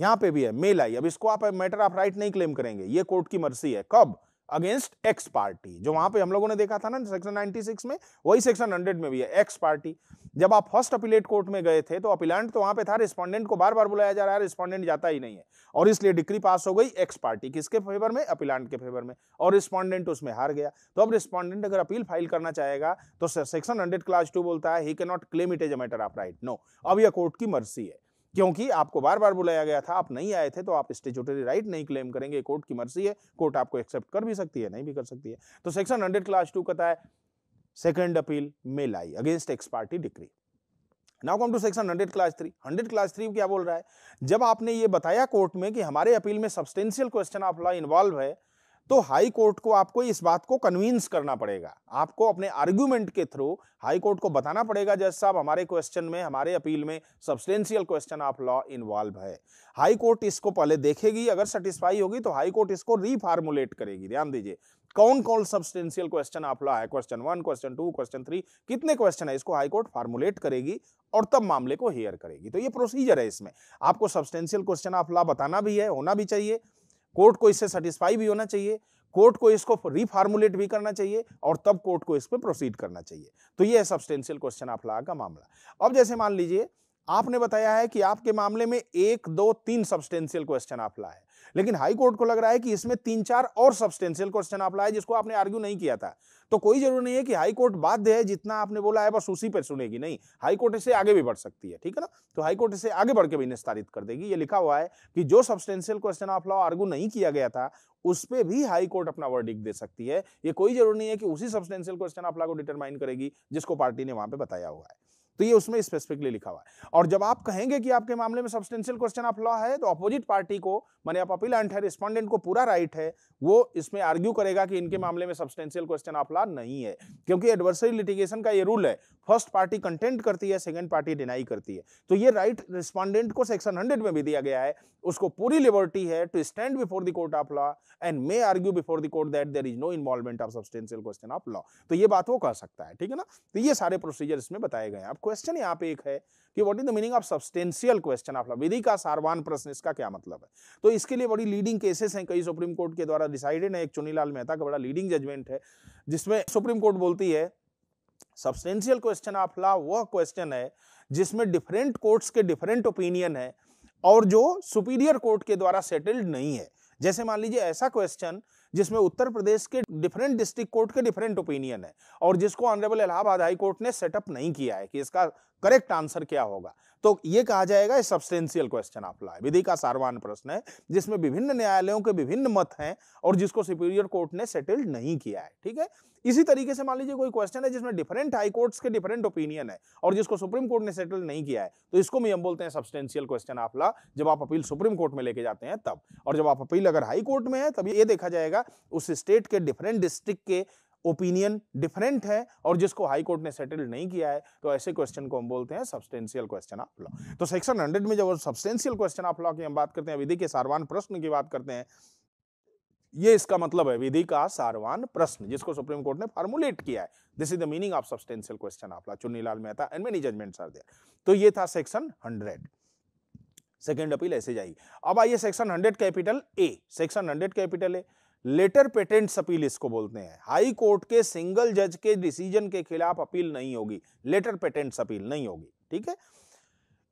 यहाँ पे भी है मेल आई अब इसको आप मैटर ऑफ राइट नहीं क्लेम करेंगे ये कोर्ट की मर्जी है कब अगेंस्ट एक्स पार्टी जो वहां पे हम लोगों ने देखा था ना सेक्शन 96 में वही सेक्शन 100 में भी है एक्स पार्टी जब आप फर्स्ट अपीलेट कोर्ट में गए थे तो अपीलेंट तो वहां पे था रिस्पोंडेंट को बार बार बुलाया जा रहा है रिस्पोंडेंट जाता ही नहीं है और इसलिए डिग्री पास हो गई एक्स पार्टी किसके फेवर में अपीलेंट के फेवर में और रिस्पोंडेंट उसमें हार गया तो अब रिस्पोंडेंट अगर अपील फाइल करना चाहेगा तो सेक्शन हंड्रेड क्लास टू बोलता है he can not claim it as a matter of right no अब यह कोर्ट की मर्सी है क्योंकि आपको बार बार बुलाया गया था आप नहीं आए थे तो आप स्टेचुटरी राइट नहीं क्लेम करेंगे कोर्ट की मर्जी है कोर्ट आपको एक्सेप्ट कर भी सकती है नहीं भी कर सकती है तो सेक्शन हंड्रेड क्लास टू कता है second appeal may lie against ex parte decree now come to section hundred clause three hundred clause three क्या बोल रहा है जब आपने ये बताया कोर्ट में कि हमारे अपील में substantial question of law involve है तो हाई कोर्ट को आपको इस बात को कन्विंस करना पड़ेगा आपको अपने आर्ग्यूमेंट के थ्रू हाई कोर्ट को बताना पड़ेगा जज साहब हमारे क्वेश्चन में हमारे अपील में substantial question of law involve है हाई कोर्ट इसको पहले देखेगी अगर सेटिस्फाई होगी तो हाई कोर्ट इसको रीफार्मुलेट करेगी ध्यान दीजिए कौन कौन सब्सटेंशियल क्वेश्चन ऑफ लॉ है question one question two question three कितने क्वेश्चन है इसको हाईकोर्ट फार्मुलेट करेगी और तब मामले को हेयर करेगी तो ये प्रोसीजर है इसमें आपको सब्सटेंशियल क्वेश्चन ऑफ लॉ बताना भी है होना भी चाहिए कोर्ट को इससे सेटिस्फाई भी होना चाहिए कोर्ट को इसको रिफार्मुलेट भी करना चाहिए और तब कोर्ट को इस पर प्रोसीड करना चाहिए तो ये है सब्सटेंशियल क्वेश्चन ऑफ लॉ का मामला अब जैसे मान लीजिए आपने बताया है कि आपके मामले में एक दो तीन सब्सटेंशियल क्वेश्चन ऑफ लॉ है लेकिन हाई कोर्ट को लग रहा है कि इसमें तीन चार और सब्सटेंशियल क्वेश्चन आप लाए जिसको आपने आर्ग्यू नहीं किया था तो कोई जरूरी नहीं है कि हाई कोर्ट बाध्य है जितना आपने बोला है बस उसी पर सुनेगी नहीं हाई कोर्ट इसे आगे भी बढ़ सकती है ठीक है ना तो हाई कोर्ट इसे आगे बढ़ के भी निस्तारित कर देगी ये लिखा हुआ है कि जो substantial question of law argue नहीं किया गया था उस पर भी हाई कोर्ट अपना वर्डिक दे सकती है ये कोई जरूरी नहीं है कि उसी सब्सटेंशियल क्वेश्चन ऑफ लॉ को डिटरमाइन करेगी जिसको पार्टी ने वहां पर बताया हुआ है तो ये उसमें स्पेसिफिकली लिखा हुआ है और जब आप कहेंगे कि आपके मामले में सब्सटेंशियल क्वेश्चन ऑफ लॉ है तो अपोजिट पार्टी को मैंने आप एंड है रिस्पॉन्डेंट को पूरा राइट है वो इसमें आर्ग्यू करेगा कि इनके मामले में सब्सटेंशियल क्वेश्चन ऑफ लॉ नहीं है क्योंकि एडवर्सरी लिटिगेशन का ये रूल है फर्स्ट पार्टी कंटेंट करती है सेकेंड पार्टी डिनाई करती है तो ये राइट right रिस्पॉन्डेंट को सेक्शन हंड्रेड में भी दिया गया है उसको पूरी लिबर्टी है to stand before the court of law and may argue before the court that there is no involvement of substantial question of law तो ये बात वो कह सकता है ठीक है ना तो ये सारे प्रोसीजर इसमें बताए गए हैं अब क्वेश्चन यहाँ पे एक है कि what is the meaning of substantial question of law विधि का सारवान प्रश्न इसका क्या मतलब है तो इसके लिए बड़ी लीडिंग केसेस हैं कई सुप्रीम कोर्ट के द्वारा डिसाइडेड है एक चुनीलाल मेहता का बड़ा लीडिंग जजमेंट है जिसमें सुप्रीम कोर्ट बोलती है सब्सटेंशियल क्वेश्चन ऑफ लॉ वह क्वेश्चन है जिसमें डिफरेंट कोर्ट्स के डिफरेंट ओपिनियन है और जो सुपीरियर कोर्ट के द्वारा सेटल्ड नहीं है जैसे मान लीजिए ऐसा क्वेश्चन जिसमें उत्तर प्रदेश के डिफरेंट डिस्ट्रिक्ट कोर्ट के डिफरेंट ओपिनियन है और जिसको ऑनरेबल इलाहाबाद हाई कोर्ट ने सेटअप नहीं किया है कि इसका करेक्ट आंसर क्या होगा तो ये कहा जाएगा ये सब्सटेंशियल क्वेश्चन आप लाए विधि का सारवान प्रश्न है जिसमें विभिन्न न्यायालयों के विभिन्न मत हैं और जिसको सुपीरियर कोर्ट ने सेटल्ड नहीं किया है ठीक है इसी तरीके से मान लीजिए कोई क्वेश्चन है जिसमें डिफरेंट हाई कोर्ट्स के डिफरेंट ओपिनियन है और जिसको सुप्रीम कोर्ट ने सेटल नहीं किया है तो इसको भी हम बोलते हैं सब्सटेंशियल क्वेश्चन आप ला जब आप अपील सुप्रीम कोर्ट में लेके जाते हैं तब और जब आप अपील अगर हाई कोर्ट में है तब ये देखा जाएगा उस स्टेट के डिफरेंट डिस्ट्रिक्ट के ओपिनियन डिफरेंट है और जिसको हाई कोर्ट ने सेटल नहीं किया है तो ऐसे क्वेश्चन को हम बोलते हैं सब्सटेंशियल क्वेश्चन ऑफ लॉ तो सेक्शन हंड्रेड में जब सब्सटेंशियल क्वेश्चन ऑफ लॉ की हम बात करते हैं विधि के सारवान प्रश्न की बात करते हैं ये इसका मतलब है विधि का सारवान प्रश्न जिसको सुप्रीम कोर्ट ने फॉर्मुलेट किया है this is the meaning of substantial question of law Chunnilal Mehta and many judgment are there तो ये था सेक्शन हंड्रेड सेकेंड अपील ऐसे जाएगी अब आइए section hundred capital A section hundred capital A letter patents appeal इसको बोलते हैं हाई कोर्ट के सिंगल जज के डिसीजन के खिलाफ अपील नहीं होगी लेटर पेटेंट्स अपील नहीं होगी ठीक है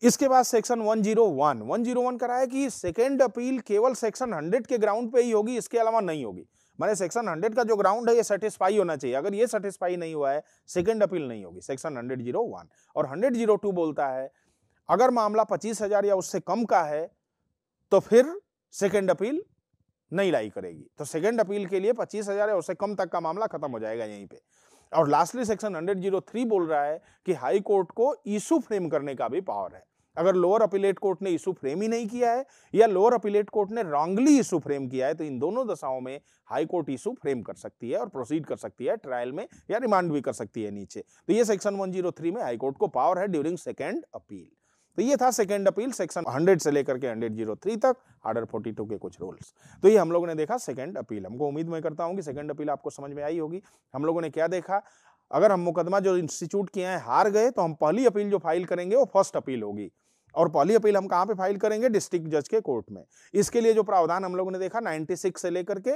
इसके बाद सेक्शन 101 101 कराया कि सेकेंड अपील केवल सेक्शन 100 के ग्राउंड पे ही होगी इसके अलावा नहीं होगी मैंने सेक्शन 100 का जो ग्राउंड है ये सेटिस्फाई होना चाहिए अगर ये सेटिस्फाई नहीं हुआ है सेकेंड अपील नहीं होगी सेक्शन हंड्रेड जीरो वन और हंड्रेड जीरो टू बोलता है अगर मामला पच्चीस हजार या उससे कम का है तो फिर सेकेंड अपील नहीं लाई करेगी तो सेकेंड अपील के लिए पच्चीस हजार और से कम तक का मामला खत्म हो जाएगा यहीं पे और lastly section hundred zero three बोल रहा है कि हाई कोर्ट को इशू फ्रेम करने का भी पावर है अगर लोअर अपीलेट कोर्ट ने इशू फ्रेम ही नहीं किया है या लोअर अपीलेट कोर्ट ने रॉन्गली इशू फ्रेम किया है तो इन दोनों दशाओं में हाई कोर्ट इशू फ्रेम कर सकती है और प्रोसीड कर सकती है ट्रायल में या रिमांड भी कर सकती है नीचे तो ये सेक्शन थ्री में हाई कोर्ट को पावर है ड्यूरिंग सेकेंड अपील तो ये था सेकेंड अपील सेक्शन 100 से लेकर के हंड्रेड जीरो थ्री तक आर्डर 42 के कुछ रूल्स तो ये हम लोगों ने देखा सेकेंड अपील हमको उम्मीद मैं करता हूँ कि सेकेंड अपील आपको समझ में आई होगी हम लोगों ने क्या देखा अगर हम मुकदमा जो इंस्टीट्यूट किए हैं हार गए तो हम पहली अपील जो फाइल करेंगे वो फर्स्ट अपील होगी और पहली अपील हम कहाँ पे फाइल करेंगे डिस्ट्रिक्ट जज के कोर्ट में इसके लिए जो प्रावधान हम लोगों ने देखा 96 से लेकर के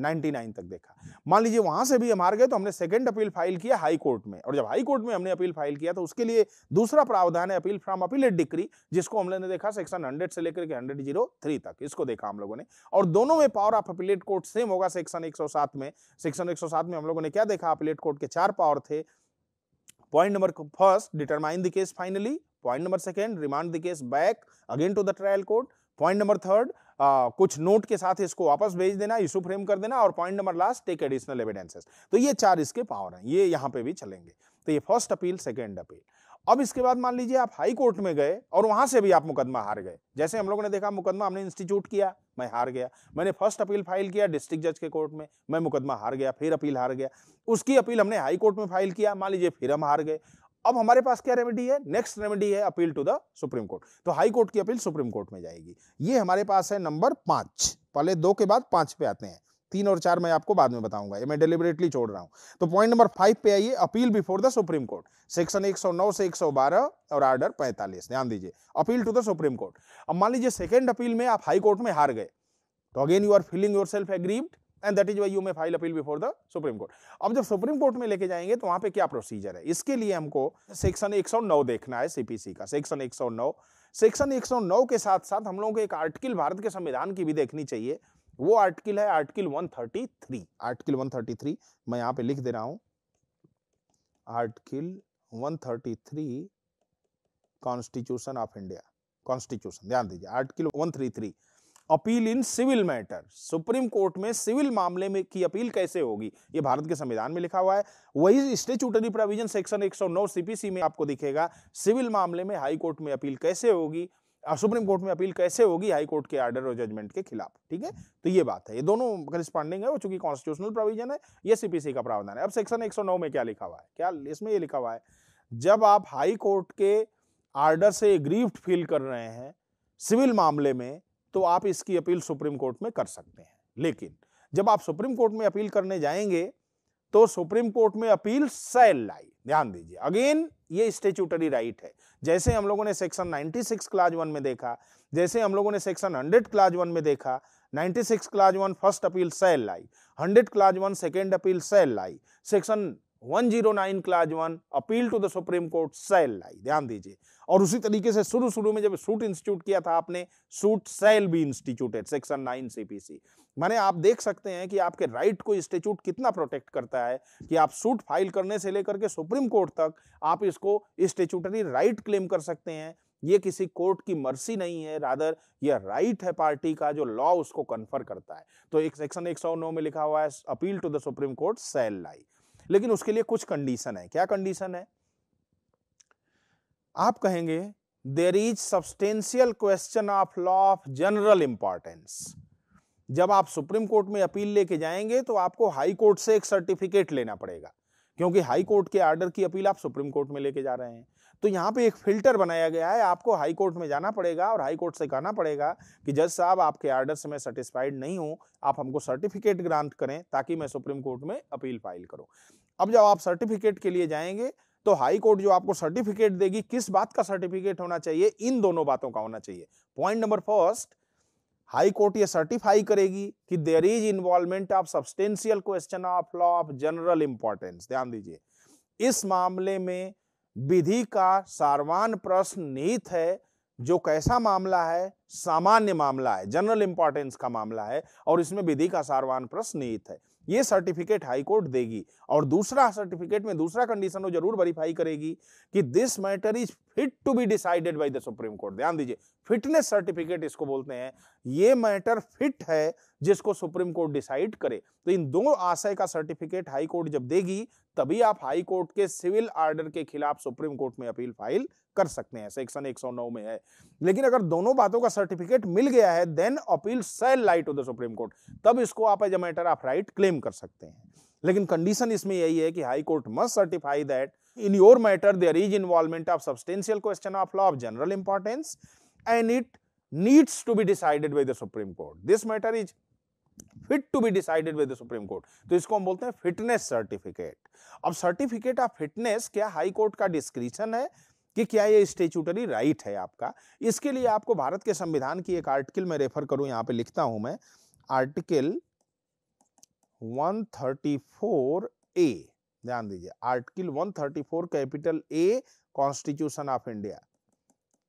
99 तक देखा हम्म। मान लीजिए वहां से भी हम हार गए तो हमने सेकंड अपील फाइल किया हाई कोर्ट में और जब हाई कोर्ट में हमने अपील फाइल किया तो उसके लिए दूसरा प्रावधान है अपील फ्रॉम अपीलेट डिक्री जिसको हम लोगों ने देखा सेक्शन 100 से लेकर के 103 तक इसको देखा हम लोगों ने और दोनों में power of appellate court same होगा सेक्शन एक में सेक्शन एक में हम लोगों ने क्या देखा अपीलेट कोर्ट के चार पावर थे point number first determine the case finally point number second remand the case back again to the trial court point number third आ, कुछ नोट के साथ इसको वापस भेज देना इशू फ्रेम कर देना और point number last take additional evidences तो ये चार इसके पावर हैं ये यहाँ पे भी चलेंगे तो ये फर्स्ट अपील सेकेंड अपील अब इसके बाद मान लीजिए आप हाई कोर्ट में गए और वहां से भी आप मुकदमा हार गए जैसे हम लोगों ने देखा मुकदमा हमने इंस्टीट्यूट किया मैं हार गया मैंने फर्स्ट अपील फाइल किया डिस्ट्रिक्ट जज के कोर्ट में मैं मुकदमा हार गया फिर अपील हार गया उसकी अपील हमने हाई कोर्ट में फाइल किया मान लीजिए फिर हम हार गए अब हमारे पास क्या रेमेडी है नेक्स्ट रेमेडी है appeal to the supreme court तो हाई कोर्ट की अपील सुप्रीम कोर्ट में जाएगी ये हमारे पास है नंबर पांच पहले दो के बाद पांच पे आते हैं तीन और चार मैं आपको बाद में बताऊंगा ये मैं डिलिबरेटली छोड़ रहा हूं तो पॉइंट नंबर फाइव पे आइए appeal before the supreme court section 109 से 112 और आर्डर 45 ध्यान दीजिए appeal to the supreme court अब मान लीजिए सेकेंड अपील में आप हाई कोर्ट में हार गए तो again you are feeling yourself aggrieved and that is why you may file appeal before the supreme court अब जब सुप्रीम कोर्ट में लेके जाएंगे तो वहाँ पे क्या प्रोसीजर है इसके लिए हमको सेक्शन एक देखना है सीपीसी का सेक्शन एक सेक्शन एक के साथ साथ हम लोगों को एक आर्टिकल भारत के संविधान की भी देखनी चाहिए वो आर्टिकल है आर्टिकल 133 आर्टिकल 133 मैं यहाँ पे लिख दे रहा हूँ article 133 constitution of India constitution ध्यान दीजिए article 133 appeal in civil matter supreme court में सिविल मामले में की अपील कैसे होगी ये भारत के संविधान में लिखा हुआ है वही स्टेचूटरी प्रोविजन सेक्शन 109 सीपीसी में आपको दिखेगा सिविल मामले में हाई कोर्ट में अपील कैसे होगी सुप्रीम कोर्ट में अपील कैसे होगी हाई कोर्ट के आर्डर और जजमेंट के खिलाफ ठीक है तो ये बात है ये दोनों करिस्पॉन्डिंग है वो चूंकि कॉन्स्टिट्यूशनल प्रोविजन है ये सीपीसी का प्रावधान है अब सेक्शन 109 में क्या लिखा हुआ है क्या इसमें ये लिखा हुआ है जब आप हाई कोर्ट के आर्डर से ग्रीफ्ट फील कर रहे हैं सिविल मामले में तो आप इसकी अपील सुप्रीम कोर्ट में कर सकते हैं लेकिन जब आप सुप्रीम कोर्ट में अपील करने जाएंगे तो सुप्रीम कोर्ट में अपील सेल लाई ध्यान दीजिए अगेन ये स्टेच्यूटरी राइट है जैसे हम लोगों ने सेक्शन 96 क्लाज वन में देखा जैसे हम लोगों ने सेक्शन 100 क्लाज वन में देखा 96 clause one first appeal shall lie 100 clause one second appeal shall lie section 109 clause one appeal to the supreme court shall lie ध्यान दीजिए और उसी तरीके से शुरू शुरू में जब सूट इंस्टीट्यूट किया था आपने suit shall be instituted section nine CPC माने आप देख सकते हैं कि आपके राइट को इंस्टीट्यूट कितना प्रोटेक्ट करता है कि आप सूट फाइल करने से लेकर के सुप्रीम कोर्ट तक आप इसको इंस्टीट्यूटरी राइट क्लेम कर सकते हैं ये किसी कोर्ट की मर्सी नहीं है रादर यह राइट है पार्टी का जो लॉ उसको कन्फर करता है तो एक सेक्शन 109 में लिखा हुआ है appeal to the supreme court shall lie लेकिन उसके लिए कुछ कंडीशन है क्या कंडीशन है आप कहेंगे there is substantial question of law of general importance जब आप सुप्रीम कोर्ट में अपील लेके जाएंगे तो आपको हाई कोर्ट से एक सर्टिफिकेट लेना पड़ेगा क्योंकि हाई कोर्ट के आर्डर की अपील आप सुप्रीम कोर्ट में लेके जा रहे हैं तो यहाँ पे एक फिल्टर बनाया गया है आपको हाई कोर्ट में जाना पड़ेगा और हाई कोर्ट से कहना पड़ेगा कि जज साहब आपके आर्डर से मैं सेटिस्फाइड नहीं हूँ आप हमको सर्टिफिकेट ग्रांट करें ताकि मैं सुप्रीम कोर्ट में अपील फाइल करूँ अब जब आप सर्टिफिकेट के लिए जाएंगे तो हाई कोर्ट जो आपको सर्टिफिकेट देगी किस बात का सर्टिफिकेट होना चाहिए इन दोनों बातों का होना चाहिए point number first high court ये सर्टिफाई करेगी कि there is involvement of substantial question of law of general importance ध्यान दीजिए इस मामले में विधि का सार्वान प्रश्न निहित है जो कैसा मामला है सामान्य मामला है जनरल इंपॉर्टेंस का मामला है और इसमें विधि का सार्वान प्रश्न निहित है ये सर्टिफिकेट हाईकोर्ट देगी और दूसरा सर्टिफिकेट में दूसरा कंडीशन वो जरूर वेरीफाई करेगी कि this matter is fit to be decided by the supreme court ध्यान दीजिए फिटनेस सर्टिफिकेट इसको बोलते हैं ये मैटर फिट है जिसको सुप्रीम कोर्ट डिसाइड करे तो इन दो आशय का सर्टिफिकेट हाई कोर्ट जब देगी तभी आप हाई कोर्ट के सिविल ऑर्डर के खिलाफ सुप्रीम कोर्ट में अपील फाइल कर सकते हैं सेक्शन 109 में है लेकिन अगर दोनों बातों का सर्टिफिकेट मिल गया है then appeal shall lie to the supreme court तब इसको आप as a matter of right claim कर सकते हैं लेकिन कंडीशन इसमें यही है कि high court must certify that in your matter there is involvement of substantial question of law of general importance and it needs to be decided by the supreme court this matter is fit to be decided by the supreme court तो इसको हम बोलते हैं fitness certificate अब certificate of fitness क्या high court का description है कि क्या ये स्टेचूटरी राइट right है आपका इसके लिए आपको भारत के संविधान की एक आर्टिकल में रेफर करूं यहां पे लिखता हूं मैं आर्टिकल 134 ए ध्यान दीजिए article 134 capital A constitution of India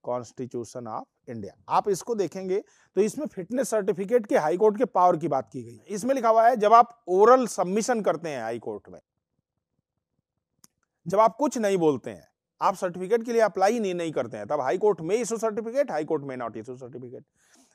constitution of India आप इसको देखेंगे तो इसमें फिटनेस सर्टिफिकेट के हाई कोर्ट के पावर की बात की गई इसमें लिखा हुआ है जब आप ओरल सबमिशन करते हैं हाई कोर्ट में जब आप कुछ नहीं बोलते हैं आप सर्टिफिकेट के लिए अप्लाई नहीं, नहीं करते हैं तब हाई कोर्ट में इशू सर्टिफिकेट हाई कोर्ट में नॉट इशू सर्टिफिकेट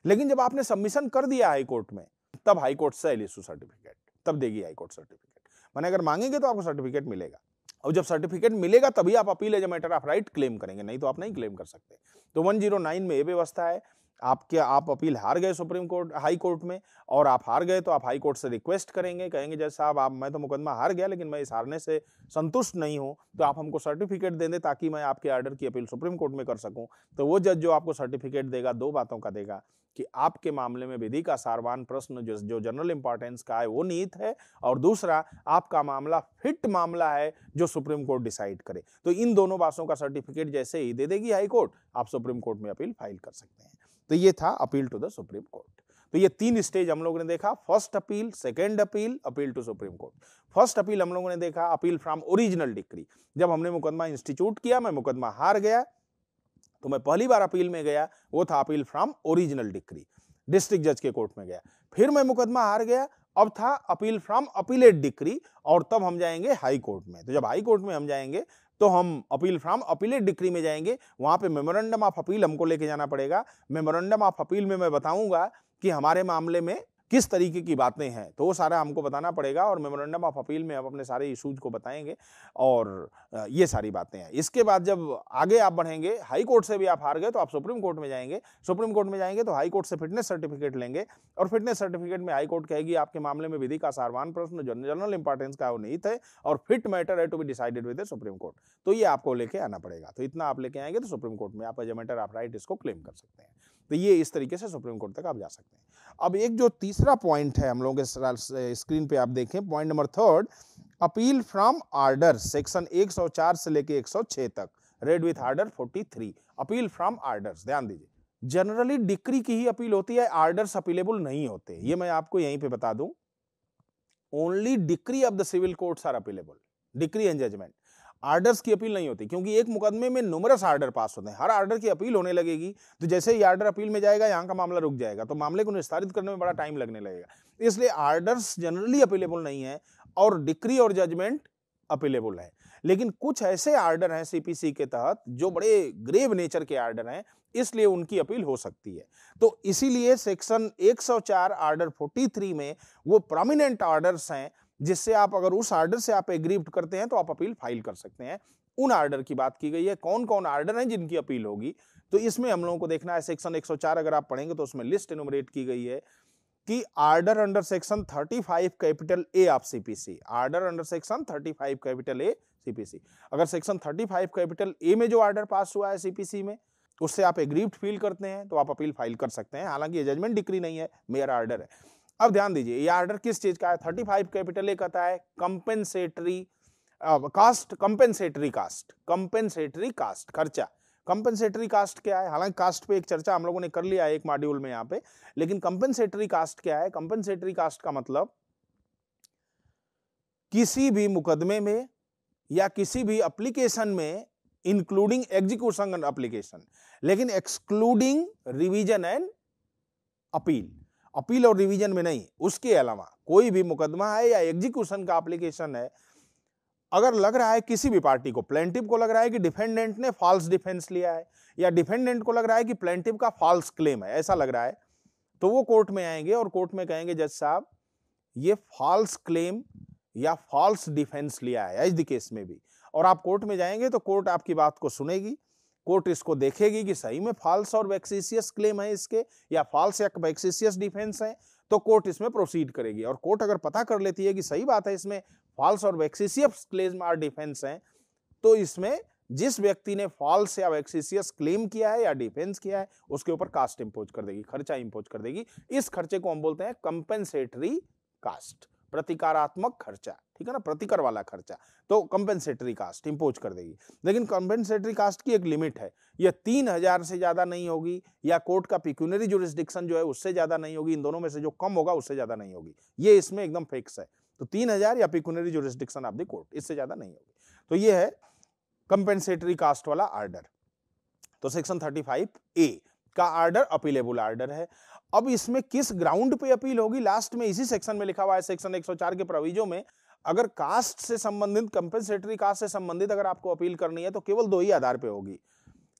लेकिन जब आपने सबमिशन कर दिया हाई कोर्ट में तब high court shall issue certificate तब देगी हाईकोर्ट सर्टिफिकेट मैंने अगर मांगेंगे तो आपको सर्टिफिकेट मिलेगा और जब सर्टिफिकेट मिलेगा तभी आप appeal as a matter of right claim करेंगे नहीं तो आप नहीं क्लेम कर सकते तो 109 में ये व्यवस्था है आपके आप अपील हार गए सुप्रीम कोर्ट हाई कोर्ट में और आप हार गए तो आप हाई कोर्ट से रिक्वेस्ट करेंगे कहेंगे जज साहब आप मैं तो मुकदमा हार गया लेकिन मैं इस हारने से संतुष्ट नहीं हूँ तो आप हमको सर्टिफिकेट दे दें ताकि मैं आपके आर्डर की अपील सुप्रीम कोर्ट में कर सकूँ तो वो जज जो आपको सर्टिफिकेट देगा दो बातों का देगा कि आपके मामले में विधि का सारवान प्रश्न जो जो जनरल इंपॉर्टेंस का है वो निहित है और दूसरा आपका मामला फिट मामला है जो सुप्रीम कोर्ट डिसाइड करे तो इन दोनों बातों का सर्टिफिकेट जैसे ही दे देगी हाई कोर्ट आप सुप्रीम कोर्ट में अपील फाइल कर सकते हैं तो ये था appeal to the supreme court तो ये तीन स्टेज हम लोगों ने देखा first appeal second appeal appeal to supreme court first appeal हम लोगों ने देखा अपील फ्रॉम ओरिजिनल डिक्री जब हमने मुकदमा इंस्टीट्यूट किया मैं मुकदमा हार गया तो मैं पहली बार अपील में गया वो था appeal from original decree district जज के कोर्ट में गया फिर मैं मुकदमा हार गया अब था अपील फ्रॉम अपीलेट डिक्री और तब हम जाएंगे हाई कोर्ट में तो जब हाई कोर्ट में हम जाएंगे तो हम अपील फ्राम अपीलेट डिक्री में जाएंगे वहाँ पे मेमोरेंडम ऑफ अपील हमको लेके जाना पड़ेगा मेमोरेंडम ऑफ अपील में मैं बताऊँगा कि हमारे मामले में किस तरीके की बातें हैं तो वो सारा हमको बताना पड़ेगा और मेमोरेंडम ऑफ अपील में हम अपने सारे इशूज को बताएंगे और ये सारी बातें हैं इसके बाद जब आगे आप बढ़ेंगे हाई कोर्ट से भी आप हार गए तो आप सुप्रीम कोर्ट में जाएंगे सुप्रीम कोर्ट में जाएंगे तो हाई कोर्ट से फिटनेस सर्टिफिकेट लेंगे और फिटनेस सर्टिफिकेट में हाई कोर्ट कहेगी आपके मामले में विधि का सारवान प्रश्न जो जनरल इंपॉर्टेंस का वो नहीं थे और फिट मैटर है to be decided with supreme court तो ये आपको लेके आना पड़ेगा तो इतना आप लेके आएंगे तो सुप्रीम कोर्ट में आप एज मैटर ऑफ राइट इसको क्लेम कर सकते हैं तो ये इस तरीके से सुप्रीम कोर्ट तक आप जा सकते हैं अब एक जो तीसरा पॉइंट है हम लोग स्क्रीन पे आप देखें point number third appeal from order section 104 से लेके 106 तक read with order 43 appeal from orders ध्यान दीजिए जनरली डिक्री की ही अपील होती है आर्डर्स अपीलेबल नहीं होते ये मैं आपको यहीं पे बता दूं only decree of the civil courts are appealable decree and judgment orders की अपील नहीं होती क्योंकि एक मुकदमे में नुमरस आर्डर पास होते हैं हर आर्डर की अपील होने लगेगी तो जैसे ही आर्डर अपील में जाएगा यहाँ का मामला रुक जाएगा तो मामले को निस्तारित करने में बड़ा टाइम लगने लगेगा इसलिए आर्डर्स जनरली अपेलेबल नहीं है और डिक्री और जजमेंट अपेलेबल है लेकिन कुछ ऐसे आर्डर हैं सीपीसी के तहत जो बड़े ग्रेव नेचर के आर्डर हैं इसलिए उनकी अपील हो सकती है तो इसीलिए सेक्शन 104 आर्डर 43 में वो प्रोमिनेंट आर्डर्स हैं जिससे आप अगर उस आर्डर से आप एग्रीव करते हैं तो आप अपील फाइल कर सकते हैं उन आर्डर की बात की गई है कौन कौन आर्डर हैं जिनकी अपील होगी तो इसमें हम लोगों को देखना है सेक्शन 104 अगर आप पढ़ेंगे तो उसमें लिस्ट इनोमरेट की गई है कि order under section 35 capital A of CPC order under section 35 capital A CPC अगर सेक्शन 35 कैपिटल ए में जो आर्डर पास हुआ है सीपीसी में उससे आप एग्रीव्ड फील करते हैं तो आप अपील फाइल कर सकते हैं हालांकि ये जजमेंट डिक्री नहीं है मेयर आर्डर है अब ध्यान दीजिए ये ऑर्डर किस चीज का है थर्टी फाइव कैपिटल ए कहता है compensatory cost compensatory cost compensatory cost खर्चा कंपेंसेटरी कास्ट क्या है हालांकि कास्ट पे एक चर्चा हम लोगों ने कर लिया है एक मॉड्यूल में यहाँ पे लेकिन कंपेंसेटरी कास्ट क्या है कंपेंसेटरी कास्ट का मतलब किसी भी मुकदमे में या किसी भी एप्लीकेशन में इंक्लूडिंग एग्जीक्यूशन एंड एप्लीकेशन लेकिन excluding revision and appeal appeal और रिवीजन में नहीं उसके अलावा कोई भी मुकदमा है या एग्जीक्यूशन का एप्लीकेशन है अगर लग रहा है किसी भी पार्टी को प्लेंटिव को लग रहा है कि डिफेंडेंट ने फॉल्स डिफेंस लिया है या डिफेंडेंट को लग रहा है कि प्लेंटिव का फॉल्स क्लेम है ऐसा लग रहा है तो वो कोर्ट में आएंगे और कोर्ट में कहेंगे जज साहब ये फॉल्स क्लेम या फॉल्स डिफेंस लिया है एज द केस में भी और आप कोर्ट में जाएंगे तो कोर्ट आपकी बात को सुनेगी कोर्ट इसको देखेगी कि सही में फॉल्स और वैक्सीसियस क्लेम है इसके या फॉल्स या वैक्सीसियस डिफेंस है तो कोर्ट इसमें प्रोसीड करेगी और कोर्ट अगर पता कर लेती है कि सही बात है इसमें फॉल्स और वैक्सीसियस क्लेम आर डिफेंस हैं तो इसमें जिस व्यक्ति ने फॉल्स या वैक्सीसियस क्लेम किया है या डिफेंस किया है उसके ऊपर कास्ट इंपोज कर देगी खर्चा इंपोज कर देगी इस खर्चे को हम बोलते हैं कंपेंसेटरी कास्ट प्रतिकारात्मक खर्चा ठीक है ना प्रतिकर वाला खर्चा तो कंपेंसेटरी कास्ट इंपोज कर देगी लेकिन कंपेंसेटरी कास्ट की एक लिमिट है यह तीन हजार से ज़्यादा नहीं होगी या कोर्ट का पिक्यूनरी जुरिस्डिक्शन जो है उससे ज़्यादा नहीं होगी इन दोनों में से जो कम होगा उससे ज़्यादा नहीं होगी ये इसमें एकदम फिक्स है तो तीन हजार या pecuniary jurisdiction of the court इससे ज़्यादा नहीं होगी तो ये है कंपेंसेटरी कास्ट वाला आर्डर तो सेक्शन थर्टी फाइव ए का आर्डर अपीलेबल आर्डर है अब इसमें किस ग्राउंड पे अपील होगी लास्ट में इसी सेक्शन में लिखा हुआ है सेक्शन 104 के प्रोविजो में अगर कास्ट से संबंधित कंपेंसेटरी कास्ट से संबंधित अगर आपको अपील करनी है तो केवल दो ही आधार पे होगी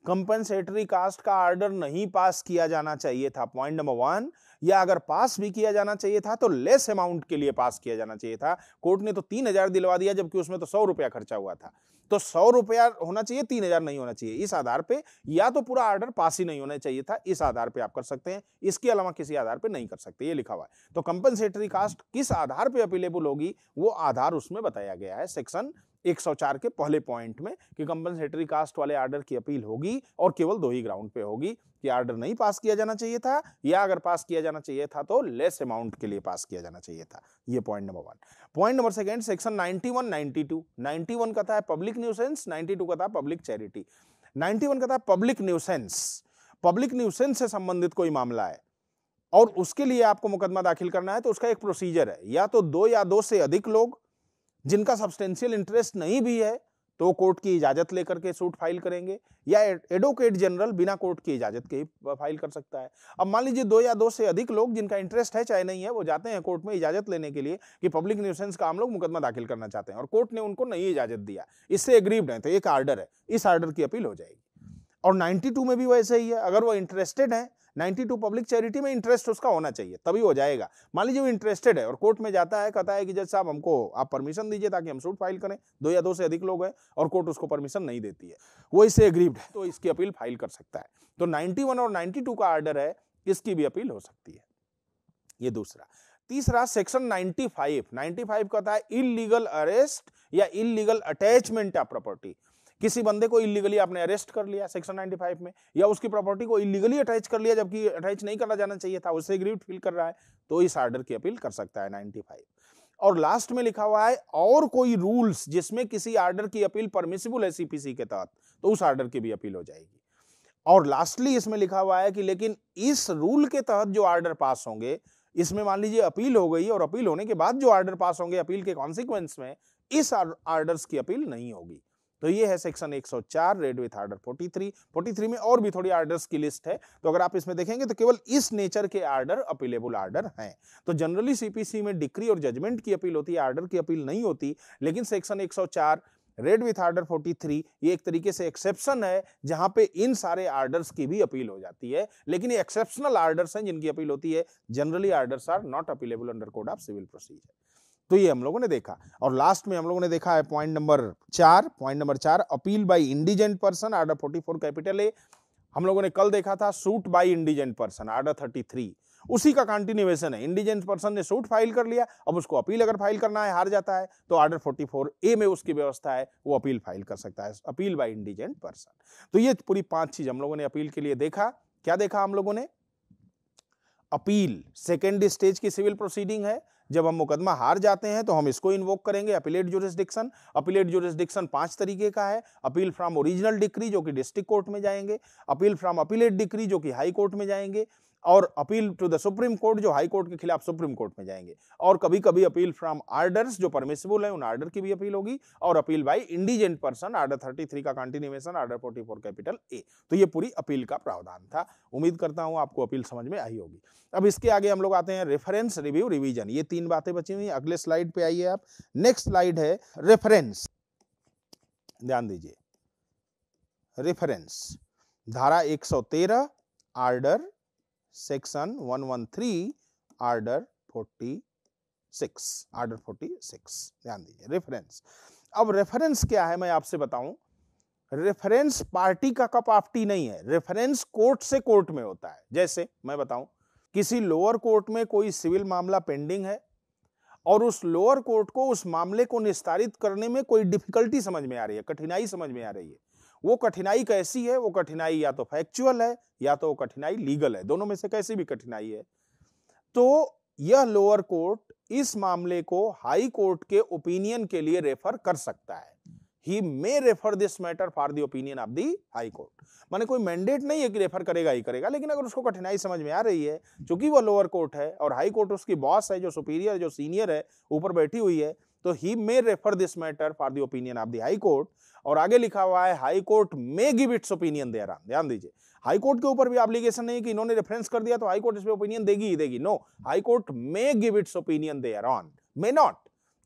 कंपेंसेटरी कास्ट का ऑर्डर नहीं पास किया जाना चाहिए था पॉइंट नंबर वन या अगर पास भी किया जाना चाहिए था तो लेस अमाउंट के लिए पास किया जाना चाहिए था कोर्ट ने तो तीन हजार दिलवा दिया जबकि उसमें तो सौ रुपया खर्चा हुआ था तो सौ रुपया होना चाहिए तीन हजार नहीं होना चाहिए इस आधार पे या तो पूरा आर्डर पास ही नहीं होना चाहिए था इस आधार पे आप कर सकते हैं इसके अलावा किसी आधार पे नहीं कर सकते ये लिखा हुआ है तो कंपनसेटरी कास्ट किस आधार पे अपीलेबल होगी वो आधार उसमें बताया गया है सेक्शन 104 के पहले पॉइंट में कि कंपनसेटरी कास्ट वाले आर्डर की अपील होगी और केवल दो ही ग्राउंड पे होगी कि आर्डर नहीं पास किया जाना चाहिए था या अगर पास किया जाना चाहिए था तो लेस अमाउंट के लिए पास किया जाना चाहिए था ये point number one point number second section ninety ninety one two ninety one का था पब्लिक न्यूसेंस नाइनटी टू का था पब्लिक चैरिटी नाइनटी वन का था पब्लिक न्यूसेंस पब्लिक न्यूसेंस से संबंधित कोई मामला है और उसके लिए आपको मुकदमा दाखिल करना है तो उसका एक प्रोसीजर है या तो दो या दो से अधिक लोग जिनका सब्सटेंशियल इंटरेस्ट नहीं भी है तो कोर्ट की इजाजत लेकर के सूट फाइल करेंगे या एडवोकेट जनरल बिना कोर्ट की इजाजत के ही फाइल कर सकता है अब मान लीजिए दो या दो से अधिक लोग जिनका इंटरेस्ट है चाहे नहीं है वो जाते हैं कोर्ट में इजाजत लेने के लिए कि पब्लिक न्यूसेंस का हम लोग मुकदमा दाखिल करना चाहते हैं और कोर्ट ने उनको नहीं इजाजत दिया इससे एग्रीव्ड है तो एक आर्डर है इस आर्डर की अपील हो जाएगी और 92 में भी वैसे ही है अगर वो इंटरेस्टेड है 92 पब्लिक चैरिटी में इंटरेस्ट उसका होना चाहिए तभी हो जाएगा मान लीजिए वो इंटरेस्टेड है और कोर्ट में जाता है कहता है कि जज साहब हमको आप परमिशन दीजिए ताकि हम सूट फाइल करें दो या दो से अधिक लोग हैं और कोर्ट उसको परमिशन नहीं देती है वो इससे एग्रीव्ड है तो इसकी अपील फाइल कर सकता है तो नाइन्टी और नाइन्टी का आर्डर है इसकी भी अपील हो सकती है ये दूसरा तीसरा सेक्शन 95 95 कहता है इलीगल अरेस्ट या इलीगल अटैचमेंट ऑफ प्रॉपर्टी किसी बंदे को इलीगली आपने अरेस्ट कर लिया सेक्शन 95 में या उसकी प्रॉपर्टी को इलीगली अटैच कर लिया जबकि अटैच नहीं करना जाना चाहिए था उससे ग्रीव फील कर रहा है तो इस आर्डर की अपील कर सकता है फाइव और लास्ट में लिखा हुआ है और कोई रूल्स जिसमें किसी आर्डर की अपील परमिसिबल है सीपीसी के तहत तो उस आर्डर की भी अपील हो जाएगी और लास्टली इसमें लिखा हुआ है कि लेकिन इस रूल के तहत जो आर्डर पास होंगे इसमें मान लीजिए अपील हो गई और अपील होने के बाद जो आर्डर पास होंगे अपील के कॉन्सिक्वेंस में इस आर्डर्स की अपील नहीं होगी तो ये है सेक्शन 104 सौ चार read with order forty three में और भी थोड़ी आर्डर्स की लिस्ट है तो अगर आप इसमें देखेंगे तो केवल इस नेचर के आर्डर अपीलेबल आर्डर हैं तो जनरली सीपीसी में डिक्री और जजमेंट की अपील होती है आर्डर की अपील नहीं होती लेकिन सेक्शन 104 रेड विथ आर्डर 43 ये एक तरीके से एक्सेप्शन है जहां पे इन सारे आर्डर्स की भी अपील हो जाती है लेकिन ये एक्सेप्शनल आर्डर्स हैं जिनकी अपील होती है generally orders are not appealable under code of civil procedure तो ये हम लोगों ने देखा और लास्ट में हम लोगों ने देखा है पॉइंट नंबर चार पॉइंट नंबर चार appeal by indigent person order forty four capital A हम लोगों ने कल देखा था suit by indigent person order thirty three उसी का कंटिन्यूएशन है इंडिजेंट पर्सन ने सूट फाइल कर लिया अब उसको अपील अगर फाइल करना है हार जाता है तो आर्डर 44 ए में उसकी व्यवस्था है वो अपील फाइल कर सकता है अपील बाय इंडिजेंट पर्सन तो ये पूरी पांच चीज हम लोगों ने अपील के लिए देखा क्या देखा हम लोगों ने अपील सेकेंड स्टेज की सिविल प्रोसीडिंग है जब हम मुकदमा हार जाते हैं तो हम इसको इन्वोक करेंगे अपीलेट जुरिस्डिक्शन अपीलेट जोरिस्डिक्शन पांच तरीके का है अपील फ्रॉम ओरिजिनल डिक्री जो कि डिस्ट्रिक्ट कोर्ट में जाएंगे अपील फ्रॉम अपीलेट डिक्री जो कि हाई कोर्ट में जाएंगे और appeal to the supreme court जो हाई कोर्ट के खिलाफ सुप्रीम कोर्ट में जाएंगे और कभी कभी अपील फ्रॉम आर्डर्स जो परमिसिबल है उन आर्डर की भी अपील होगी और appeal by indigent person order thirty three का continuation order forty four capital A तो ये पूरी अपील का प्रावधान था उम्मीद करता हूँ आपको अपील समझ में आई होगी अब इसके आगे हम लोग आते हैं रेफरेंस रिव्यू रिविजन ये तीन बातें बची हुई अगले स्लाइड पे आइए आप नेक्स्ट स्लाइड है रेफरेंस ध्यान दीजिए रेफरेंस धारा 113 आर्डर section 113 order 46 order 46 ध्यान दीजिए रेफरेंस अब रेफरेंस क्या है मैं आपसे बताऊं रेफरेंस पार्टी का कप आफ्टी नहीं है रेफरेंस कोर्ट से कोर्ट में होता है जैसे मैं बताऊं किसी लोअर कोर्ट में कोई सिविल मामला पेंडिंग है और उस लोअर कोर्ट को उस मामले को निस्तारित करने में कोई डिफिकल्टी समझ में आ रही है कठिनाई समझ में आ रही है वो कठिनाई कैसी है वो कठिनाई या तो फैक्चुअल है या तो वो कठिनाई लीगल है दोनों में से कैसी भी कठिनाई है तो यह लोअर कोर्ट इस मामले को हाई कोर्ट के ओपिनियन के लिए रेफर कर सकता है he may refer this matter for the opinion of the high court माने कोई मैंडेट नहीं है कि रेफर करेगा ही करेगा लेकिन अगर उसको कठिनाई समझ में आ रही है चूंकि वह लोअर कोर्ट है और हाई कोर्ट उसकी बॉस है जो सुपीरियर जो सीनियर है ऊपर बैठी हुई है तो he may refer this matter for the opinion of the high court और आगे लिखा हुआ है high court may give its opinion दे आराम ध्यान दीजिए हाई कोर्ट के ऊपर भी एप्लीकेशन नहीं कि इन्होंने रेफरेंस कर दिया तो हाई कोर्ट इसमें ओपिनियन देगी ही देगी no high court may give its opinion thereon may not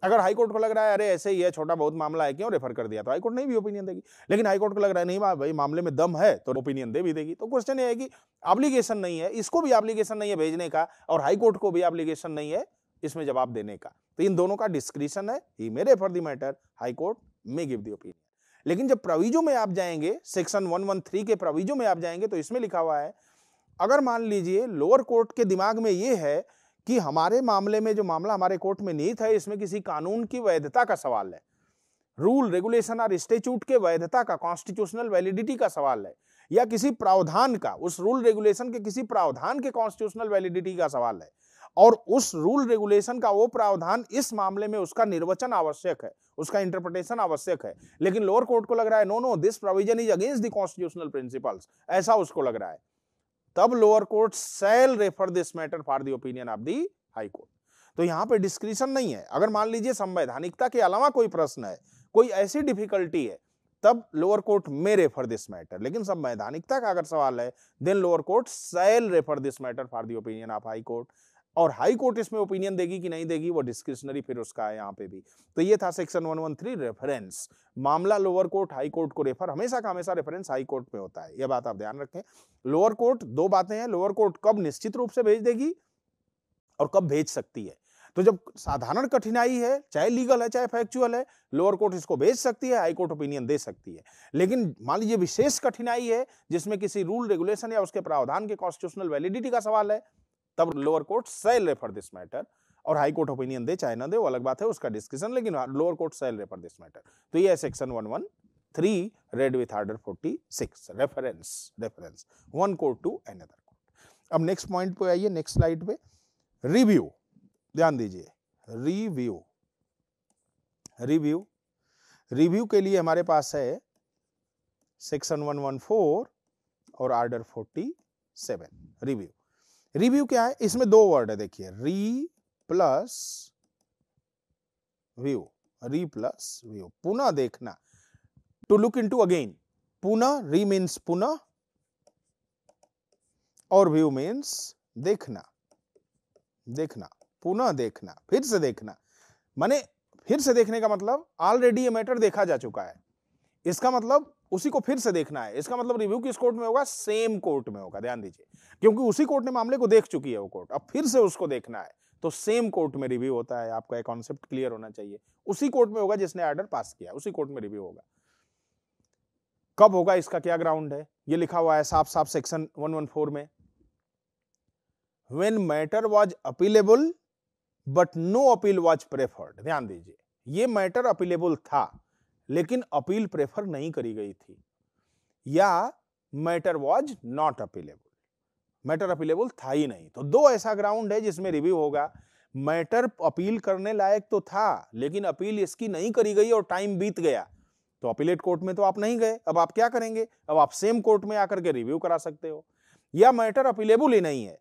अगर हाई कोर्ट को लग रहा है अरे ऐसे ही है छोटा बहुत मामला है क्यों रेफर कर दिया तो हाई कोर्ट नहीं भी ओपिनियन देगी लेकिन हाई कोर्ट को लग रहा है नहीं भाई मामले में दम है तो ओपिनियन दे भी देगी तो क्वेश्चन ये है कि एप्लीकेशन नहीं है इसको भी एप्लीकेशन नहीं है भेजने का और हाई कोर्ट को भी एप्लीकेशन नहीं है इसमें जवाब देने का तो इन दोनों का डिस्क्रिप्शन है he may refer the matter high court may give the opinion लेकिन जब प्रविजो में आप जाएंगे सेक्शन 113 के प्रविजो में आप जाएंगे तो इसमें लिखा हुआ है अगर मान लीजिए लोअर कोर्ट के दिमाग में ये है कि हमारे मामले में जो मामला हमारे कोर्ट में नहीं था इसमें किसी कानून की वैधता का सवाल है रूल रेगुलेशन और स्टेच्यूट के वैधता का कॉन्स्टिट्यूशनल वैलिडिटी का सवाल है या किसी प्रावधान का उस रूल रेगुलेशन के किसी प्रावधान के कॉन्स्टिट्यूशनल वैलिडिटी का सवाल है और उस रूल रेगुलेशन का वो प्रावधान इस मामले में उसका निर्वचन आवश्यक है उसका इंटरप्रिटेशन आवश्यक है लेकिन लोअर कोर्ट को लग रहा है no no this provision is against the constitutional principles ऐसा उसको लग रहा है तब lower court shall refer this matter for the opinion of the high court तो यहां पे डिस्क्रिशन नहीं है अगर मान लीजिए संवैधानिकता के अलावा कोई प्रश्न है कोई ऐसी डिफिकल्टी है तब लोअर कोर्ट में रेफर दिस मैटर लेकिन संवैधानिकता का अगर सवाल है then lower court shall refer this matter for the opinion of high court और हाई कोर्ट इसमें ओपिनियन देगी कि नहीं देगी वो डिस्क्रिप्शनरी फिर उसका है यहाँ पे भी तो ये था सेक्शन 113 रेफरेंस मामला लोअर कोर्ट हाई कोर्ट को रेफर हमेशा का हमेशा रेफरेंस हाई कोर्ट में होता है ये बात आप ध्यान रखें लोअर कोर्ट दो बातें हैं लोअर कोर्ट कब निश्चित रूप से भेज देगी और कब भेज सकती है तो जब साधारण कठिनाई है चाहे लीगल है चाहे फैक्चुअल है लोअर कोर्ट इसको भेज सकती है हाई कोर्ट ओपिनियन दे सकती है लेकिन मान लीजिए विशेष कठिनाई है जिसमें किसी रूल रेगुलेशन या उसके प्रावधान के कॉन्स्टिट्यूशनल वैलिडिटी का सवाल है तब lower court shall refer this matter और हाई कोर्ट ओपिनियन दे चाहे ना दे वो अलग बात है उसका डिस्कशन लेकिन lower court shall refer this matter तो ये section one one three read with order forty six reference reference one court to another court अब नेक्स्ट पॉइंट पे आइए नेक्स्ट स्लाइड पे रिव्यू ध्यान दीजिए रिव्यू रिव्यू रिव्यू के लिए हमारे पास है सेक्शन वन वन फोर और order forty seven review review क्या है इसमें दो वर्ड है देखिए re plus view re plus view पुनः देखना टू लुक टू अगेन पुनः री मीन्स पुनः और व्यू मीन्स देखना देखना पुनः देखना फिर से देखना माने फिर से देखने का मतलब ऑलरेडी ये मैटर देखा जा चुका है इसका मतलब उसी को फिर से देखना है इसका मतलब रिव्यू किस कोर्ट में होगा सेम कोर्ट में होगा ध्यान दीजिए क्योंकि उसी कोर्ट ने मामले को देख चुकी है वो कोर्ट अब फिर से उसको देखना है तो सेम कोर्ट में रिव्यू होता है आपका एक कॉन्सेप्ट क्लियर होना चाहिए उसी कोर्ट में होगा जिसने ऑर्डर पास किया उसी कोर्ट में रिव्यू होगा कब होगा इसका क्या ग्राउंड है ये लिखा हुआ है साफ साफ सेक्शन 114 में when matter was appealable but no appeal was preferred ध्यान दीजिए ये मैटर अपीलेबल था लेकिन अपील प्रेफर नहीं करी गई थी या matter was not appealable matter appealable था ही नहीं तो दो ऐसा ग्राउंड है जिसमें रिव्यू होगा मैटर अपील करने लायक तो था लेकिन अपील इसकी नहीं करी गई और टाइम बीत गया तो अपीलेट कोर्ट में तो आप नहीं गए अब आप क्या करेंगे अब आप सेम कोर्ट में आकर के रिव्यू करा सकते हो या मैटर अपीलेबल ही नहीं है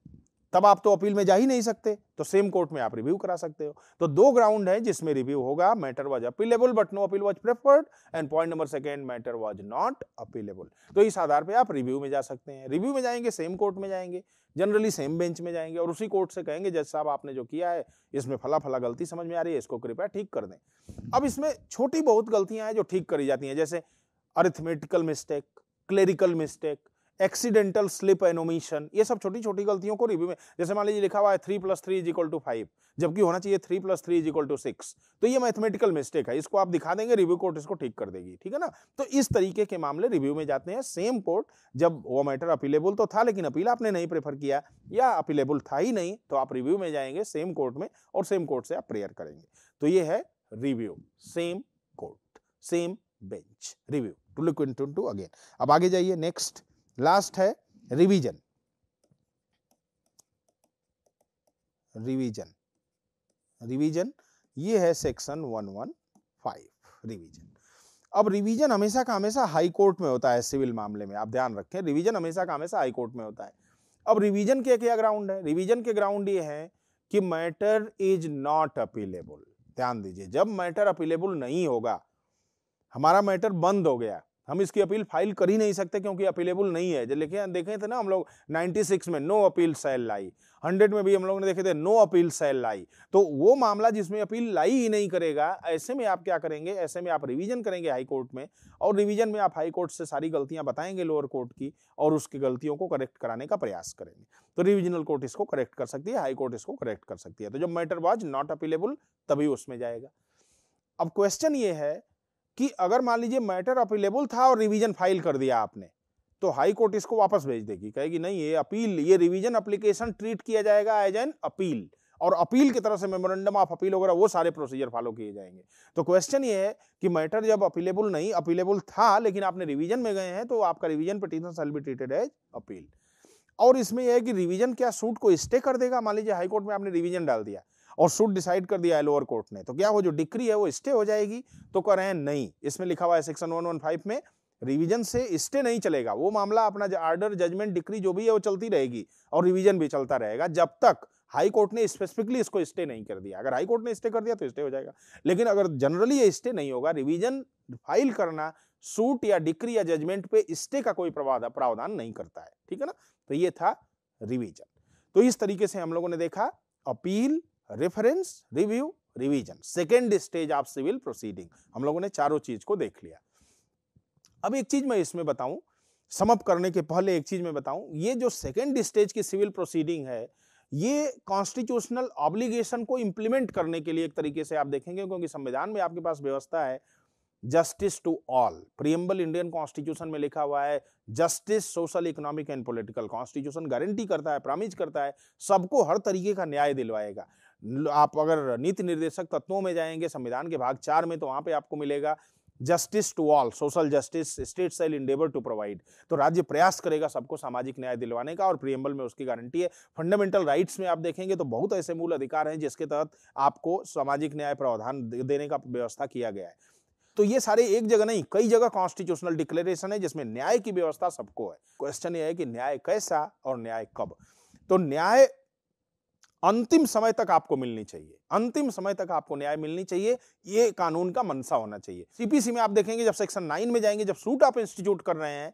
तब आप तो अपील में जा ही नहीं सकते तो सेम कोर्ट में आप रिव्यू करा सकते हो तो दो ग्राउंड है जिसमें रिव्यू होगा matter was appealable but no appeal was preferred and point number second matter was not appealable तो इस आधार पर आप रिव्यू में जा सकते हैं रिव्यू में जाएंगे सेम कोर्ट में जाएंगे जनरली सेम बेंच में जाएंगे और उसी कोर्ट से कहेंगे जज साहब आपने जो किया है इसमें फला फला गलती समझ में आ रही है इसको कृपया ठीक कर दें अब इसमें छोटी बहुत गलतियां हैं जो ठीक करी जाती हैं जैसे arithmetical mistake clerical mistake accidental slip and omission ये सब छोटी छोटी गलतियों को रिव्यू में जैसे मान लीजिए लिखा हुआ है three plus three is equal to five जबकि होना चाहिए three plus three is equal to six तो ये मैथमेटिकल मिस्टेक है इसको आप दिखा देंगे रिव्यू कोर्ट इसको ठीक कर देगी ठीक है ना तो इस तरीके के मामले रिव्यू में जाते हैं सेम कोर्ट जब वो मैटर अपीलेबल तो था लेकिन अपील आपने नहीं प्रेफर किया या अपीलेबल था ही नहीं तो आप रिव्यू में जाएंगे सेम कोर्ट में और सेम कोर्ट से आप प्रेयर करेंगे तो ये है review same court same bench review to look into again अब आगे जाइए नेक्स्ट लास्ट है रिवीजन रिवीजन रिवीजन ये है सेक्शन 115 रिवीजन अब रिवीजन हमेशा का हमेशा हाई कोर्ट में होता है सिविल मामले में आप ध्यान रखें रिवीजन हमेशा का हमेशा हाई कोर्ट में होता है अब रिवीजन के क्या ग्राउंड है रिवीजन के ग्राउंड ये है कि मैटर इज नॉट अपीलेबल ध्यान दीजिए जब मैटर अपीलेबल नहीं होगा हमारा मैटर बंद हो गया हम इसकी अपील फाइल कर ही नहीं सकते क्योंकि अपीलेबल नहीं है लेकिन देखे थे ना हम लोग 96 में नो अपील सेल लाई 100 में भी हम लोग ने देखे थे नो अपील सेल लाई तो वो मामला जिसमें अपील लाई ही नहीं करेगा ऐसे में आप क्या करेंगे ऐसे में आप रिवीजन करेंगे हाई कोर्ट में और रिवीजन में आप हाई कोर्ट से सारी गलतियां बताएंगे लोअर कोर्ट की और उसकी गलतियों को करेक्ट कराने का प्रयास करेंगे तो रिविजनल कोर्ट इसको करेक्ट कर सकती है हाई कोर्ट इसको करेक्ट कर सकती है तो जब मैटर वॉज नॉट अपीलेबल तभी उसमें जाएगा अब क्वेश्चन ये है कि अगर मान लीजिए मैटर अपीलेबल था और रिवीजन फाइल कर दिया आपने तो हाई कोर्ट इसको वापस भेज देगी कहेगी नहीं ये अपील ये रिवीजन अप्लीकेशन ट्रीट किया जाएगा एज एन अपील और अपील की तरह से मेमोरेंडम ऑफ अपील वगैरह वो सारे प्रोसीजर फॉलो किए जाएंगे तो क्वेश्चन ये है कि मैटर जब अपीलेबल नहीं अपीलेबल था लेकिन आपने रिवीजन में गए हैं तो आपका revision petition shall be treated as appeal और इसमें यह है कि रिवीजन क्या सूट को स्टे कर देगा मान लीजिए हाईकोर्ट में आपने रिवीजन डाल दिया और सूट डिसाइड कर दिया है लोअर कोर्ट ने तो क्या वो जो डिक्री है वो स्टे हो जाएगी तो कह रहे हैं नहीं इसमें लिखा हुआ है सेक्शन 115 में रिवीजन से स्टे नहीं चलेगा वो मामला अपना आर्डर जजमेंट डिक्री जो भी है वो चलती रहेगी और रिवीजन भी चलता रहेगा जब तक हाई कोर्ट ने स्पेसिफिकली इसको स्टे नहीं कर दिया अगर हाई कोर्ट ने स्टे कर दिया तो स्टे हो जाएगा लेकिन अगर जनरली ये स्टे नहीं होगा रिवीजन फाइल करना सूट या डिक्री या जजमेंट पे स्टे का कोई प्रावधान नहीं करता है ठीक है ना तो ये था रिवीजन तो इस तरीके से हम लोगों ने देखा appeal reference review revision second stage of civil proceeding हम लोगों ने चारों चीज को देख लिया अब एक चीज मैं इसमें बताऊं समअप करने के पहले एक चीज मैं बताऊं ये जो सेकेंड स्टेज की सिविल प्रोसीडिंग है ये कॉन्स्टिट्यूशनल ऑब्लिगेशन को इंप्लीमेंट करने के लिए एक तरीके से आप देखेंगे क्योंकि संविधान में आपके पास व्यवस्था है justice to all preamble Indian constitution में लिखा हुआ है justice social economic and political constitution guarantee करता है प्रामिज करता है सबको हर तरीके का न्याय दिलवाएगा आप अगर नीति निर्देशक तत्वों में जाएंगे संविधान के भाग चार में तो वहाँ पे आपको मिलेगा justice to all social justice state shall endeavour to provide तो राज्य प्रयास करेगा सबको सामाजिक न्याय दिलवाने का और प्रियम्बल में उसकी गारंटी है फंडामेंटल राइट्स में आप देखेंगे तो बहुत ऐसे मूल अधिकार हैं जिसके तहत आपको सामाजिक न्याय प्रावधान देने का व्यवस्था किया गया है तो ये सारे एक जगह नहीं कई जगह कॉन्स्टिट्यूशनल डिक्लेरेशन है जिसमें न्याय की व्यवस्था सबको है क्वेश्चन ये है कि न्याय कैसा और न्याय कब तो न्याय अंतिम समय तक आपको मिलनी चाहिए अंतिम समय तक आपको न्याय मिलनी चाहिए ये कानून का मनसा होना चाहिए सीपीसी में आप देखेंगे जब सेक्शन नाइन में जाएंगे जब सूट आप इंस्टीट्यूट कर रहे हैं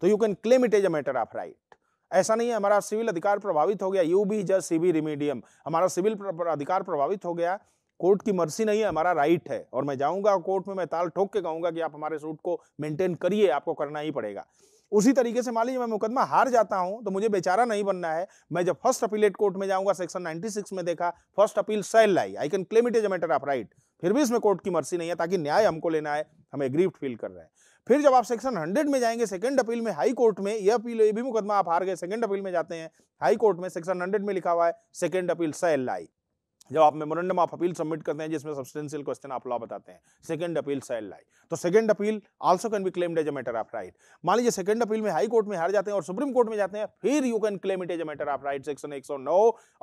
तो you can claim it as a matter of right ऐसा नहीं है हमारा सिविल अधिकार प्रभावित हो गया यू बी जज सीबी रिमीडियम हमारा सिविल अधिकार प्रभावित हो गया कोर्ट की मर्सी नहीं है हमारा राइट है और मैं जाऊंगा कोर्ट में मैं ताल ठोक के कहूंगा कि आप हमारे सूट को मेंटेन करिए आपको करना ही पड़ेगा उसी तरीके से मान लीजिए मैं मुकदमा हार जाता हूं तो मुझे बेचारा नहीं बनना है मैं जब फर्स्ट अपीलेट कोर्ट में जाऊंगा सेक्शन 96 में देखा first appeal shall lie I can claim it is matter of right फिर भी इसमें कोर्ट की मर्सी नहीं है ताकि न्याय हमको लेना है हम एग्रीव्ड फील कर रहे हैं फिर जब आप सेक्शन हंड्रेड में जाएंगे सेकंड अपील में हाई कोर्ट में यह अपील ये भी मुकदमा आप हार गए सेकंड अपील में जाते हैं हाई कोर्ट में सेक्शन हंड्रेड में लिखा हुआ है सेकंड अपील सेल लाई जब आप मेमोरेंडम ऑफ अपील सबमिट करते हैं जिसमें सब्सटेंशियल क्वेश्चन आप लॉ बताते हैं सेकंड अपील सेल लाई तो second appeal also can be claimed as a matter of right मान लीजिए सेकंड अपील में हाई कोर्ट में हार जाते हैं और सुप्रीम कोर्ट में जाते हैं फिर you can claim it as a matter of right section एक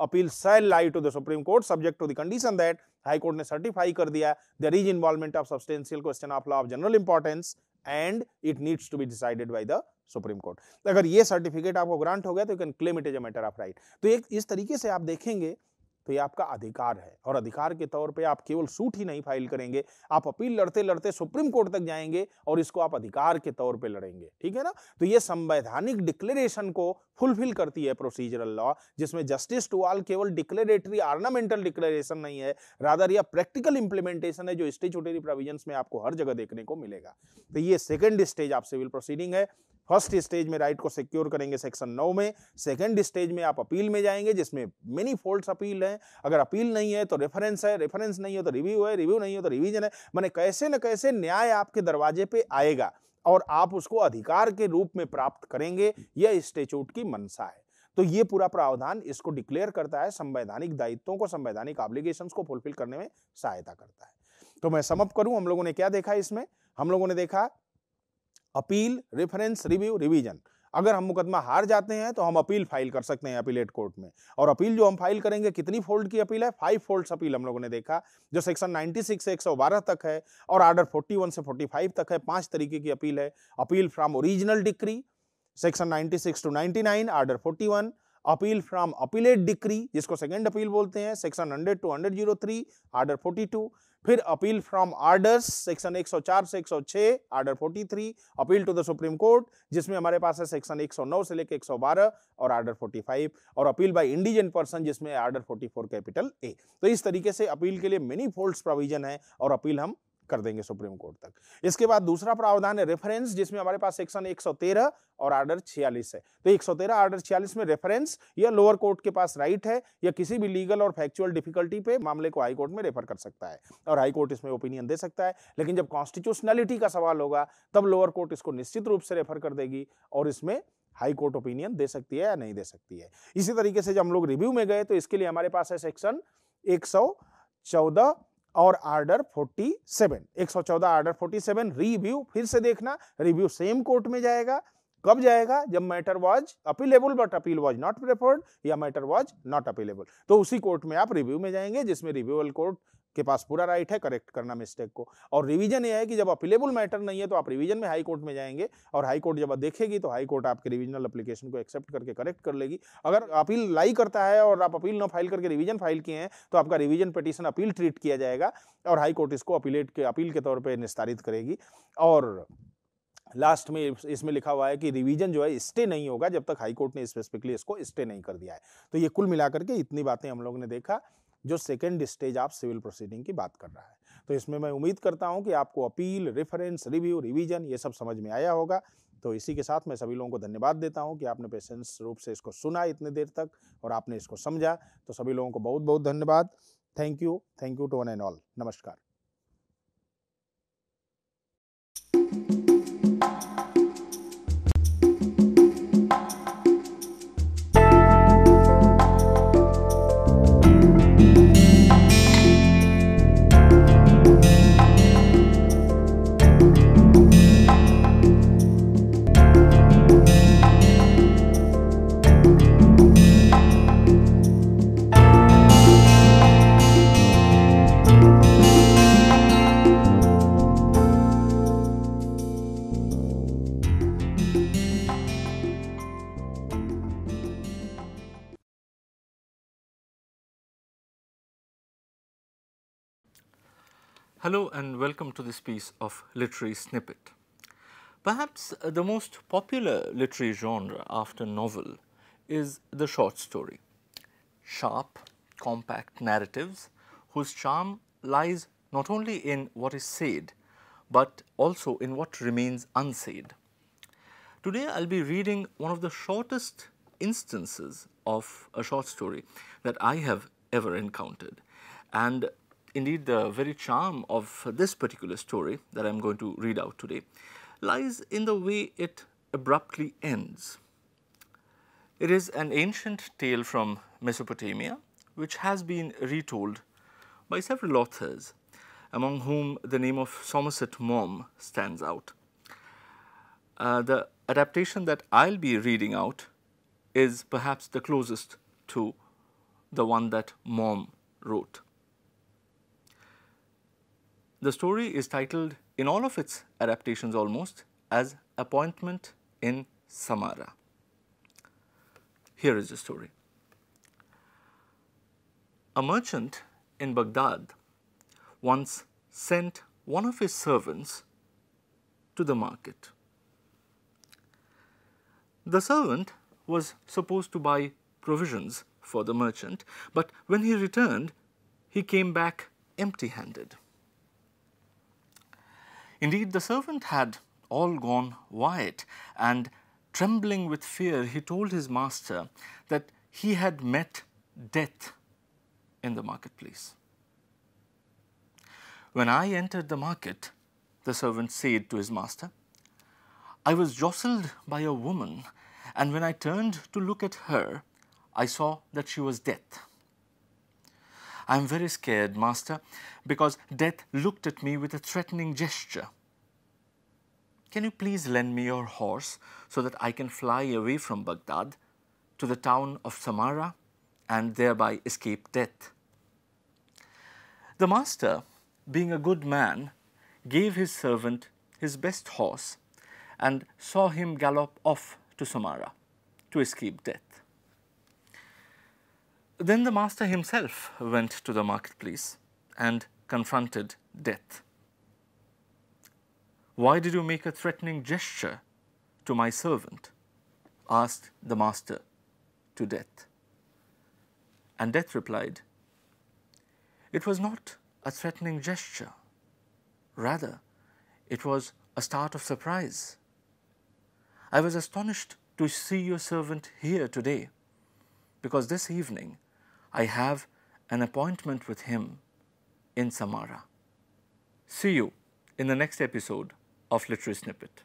appeal shall lie to the supreme court subject to the condition that high court ने सर्टिफाई कर दिया there is involvement of substantial question of law of general importance and it needs to be decided by the supreme court अगर ये certificate आपको grant हो गया तो you can claim it as a matter of right तो एक इस तरीके से आप देखेंगे तो ये आपका अधिकार है और अधिकार के तौर पे आप केवल सूट ही नहीं फाइल करेंगे आप अपील लड़ते लड़ते सुप्रीम कोर्ट तक जाएंगे और इसको आप अधिकार के तौर पे लड़ेंगे ठीक है ना तो ये संवैधानिक डिक्लेरेशन को फुलफिल करती है प्रोसीजरल लॉ जिसमें जस्टिस टू ऑल केवल डिक्लेरेटरी आर्नामेंटल डिक्लेरेशन नहीं है रादर यह प्रैक्टिकल इंप्लीमेंटेशन है जो स्टेचुटरी प्रोविजन में आपको हर जगह देखने को मिलेगा तो ये सेकेंड स्टेज आप सिविल प्रोसीडिंग है फर्स्ट स्टेज में राइट को सिक्योर करेंगे सेक्शन नौ में सेकेंड स्टेज में आप अपील में जाएंगे जिसमें मेनी फोल्ड्स अपील है अगर अपील नहीं है तो रेफरेंस है रेफरेंस नहीं है तो रिव्यू है रिव्यू नहीं है तो रिविजन है मैंने कैसे न कैसे न्याय आपके दरवाजे पे आएगा और आप उसको अधिकार के रूप में प्राप्त करेंगे यह स्टेचूट की मनसा है तो ये पूरा प्रावधान इसको डिक्लेयर करता है संवैधानिक दायित्वों को संवैधानिक ऑब्लिगेशन को फुलफिल करने में सहायता करता है तो मैं समप करूं हम लोगों ने क्या देखा इसमें हम लोगों ने देखा अपील रेफरेंस रिव्यू रिवीजन अगर हम मुकदमा हार जाते हैं तो हम अपील फाइल कर सकते हैं अपीलेट कोर्ट में और अपील जो हम फाइल करेंगे कितनी फोल्ड की अपील है फाइव फोल्ड अपील हम लोगों ने देखा जो सेक्शन 96 से 112 तक है और आर्डर 41 से 45 तक है पांच तरीके की अपील है appeal from original decree section 96 to nine order forty appeal from appellate decree जिसको सेकेंड अपील बोलते हैं section hundred to hundred zero three order forty two फिर अपील फ्रॉम आर्डर्स सेक्शन 104 से 106 order 43 appeal to the supreme court जिसमें हमारे पास है section 109 से लेकर 112 और आर्डर 45 और अपील बाय इंडिजन पर्सन जिसमें आर्डर 44 कैपिटल ए तो इस तरीके से अपील के लिए मेनी फोल्ड प्रोविजन है और अपील हम कर देंगे सुप्रीम कोर्ट तक इसके बाद दूसरा प्रावधान है रेफरेंस जिसमें हमारे पास सेक्शन 113 और आर्डर 46 है तो 113 आर्डर 46 में रेफरेंस या लोअर कोर्ट के पास राइट है या किसी भी लीगल और फैक्चुअल डिफिकल्टी पे मामले को हाई कोर्ट में रेफर कर सकता है और हाई कोर्ट इसमें ओपिनियन दे सकता है लेकिन जब कॉन्स्टिट्यूशनलिटी का सवाल होगा तब लोअर कोर्ट इसको निश्चित रूप से रेफर कर देगी और इसमें हाई कोर्ट ओपिनियन दे सकती है या नहीं दे सकती है इसी तरीके से जब हम लोग रिव्यू में गए तो इसके लिए हमारे पास है सेक्शन एक सौ चौदह और आर्डर 47 114 आर्डर 47 रिव्यू फिर से देखना रिव्यू सेम कोर्ट में जाएगा कब जाएगा जब matter was appealable but appeal was not preferred या मैटर वॉज नॉट अपीलेबल तो उसी कोर्ट में आप रिव्यू में जाएंगे जिसमें रिव्यूअल कोर्ट के पास पूरा राइट है करेक्ट करना मिस्टेक को और रिवीजन ये है कि जब अपीलेबल मैटर नहीं है तो आप रिवीजन में हाई कोर्ट में जाएंगे और हाई कोर्ट जब देखेगी तो हाई कोर्ट आपके रिवीजनल एप्लीकेशन को एक्सेप्ट करके करेक्ट कर लेगी अगर अपील लाई करता है और आप अपील न फाइल करके रिवीजन फाइल किए हैं तो आपका रिवीजन पिटिशन अपील ट्रीट किया जाएगा और हाई कोर्ट इसको अपीलेट के अपील के तौर पर निस्तारित करेगी और लास्ट में इसमें लिखा हुआ है कि रिवीजन जो है स्टे नहीं होगा जब तक हाई कोर्ट ने स्पेसिफिकली इसको स्टे नहीं कर दिया है तो ये कुल मिलाकर के इतनी बातें हम लोग ने देखा जो सेकेंड स्टेज आप सिविल प्रोसीडिंग की बात कर रहा है तो इसमें मैं उम्मीद करता हूँ कि आपको अपील रेफरेंस रिव्यू रिविजन ये सब समझ में आया होगा तो इसी के साथ मैं सभी लोगों को धन्यवाद देता हूँ कि आपने पेशेंस रूप से इसको सुना इतने देर तक और आपने इसको समझा तो सभी लोगों को बहुत बहुत धन्यवाद thank you thank you to one and all नमस्कार Hello and welcome to this piece of literary snippet. Perhaps the most popular literary genre after novel is the short story. Sharp, compact narratives whose charm lies not only in what is said but also in what remains unsaid. Today I'll be reading one of the shortest instances of a short story that I have ever encountered and indeed the very charm of this particular story that I'm going to read out today lies in the way it abruptly ends. It is an ancient tale from Mesopotamia which has been retold by several authors, among whom the name of Somerset Maugham stands out. Uh, the adaptation that I'll be reading out is perhaps the closest to the one that Maugham wrote. The story is titled in all of its adaptations almost as Appointment in Samara. Here is the story. A merchant in Baghdad once sent one of his servants to the market. The servant was supposed to buy provisions for the merchant, but when he returned, he came back empty handed. Indeed, the servant had all gone white and trembling with fear, he told his master that he had met death in the marketplace. When I entered the market, the servant said to his master, I was jostled by a woman, and when I turned to look at her, I saw that she was death. I'm very scared, master, because death looked at me with a threatening gesture. Can you please lend me your horse so that I can fly away from Baghdad to the town of Samara and thereby escape death? The master, being a good man, gave his servant his best horse and saw him gallop off to Samara to escape death. Then the master himself went to the marketplace and confronted death. Why did you make a threatening gesture to my servant? asked the master to death. And death replied, It was not a threatening gesture. Rather, it was a start of surprise. I was astonished to see your servant here today, because this evening I have an appointment with him in Samara. See you in the next episode of Literary Snippet.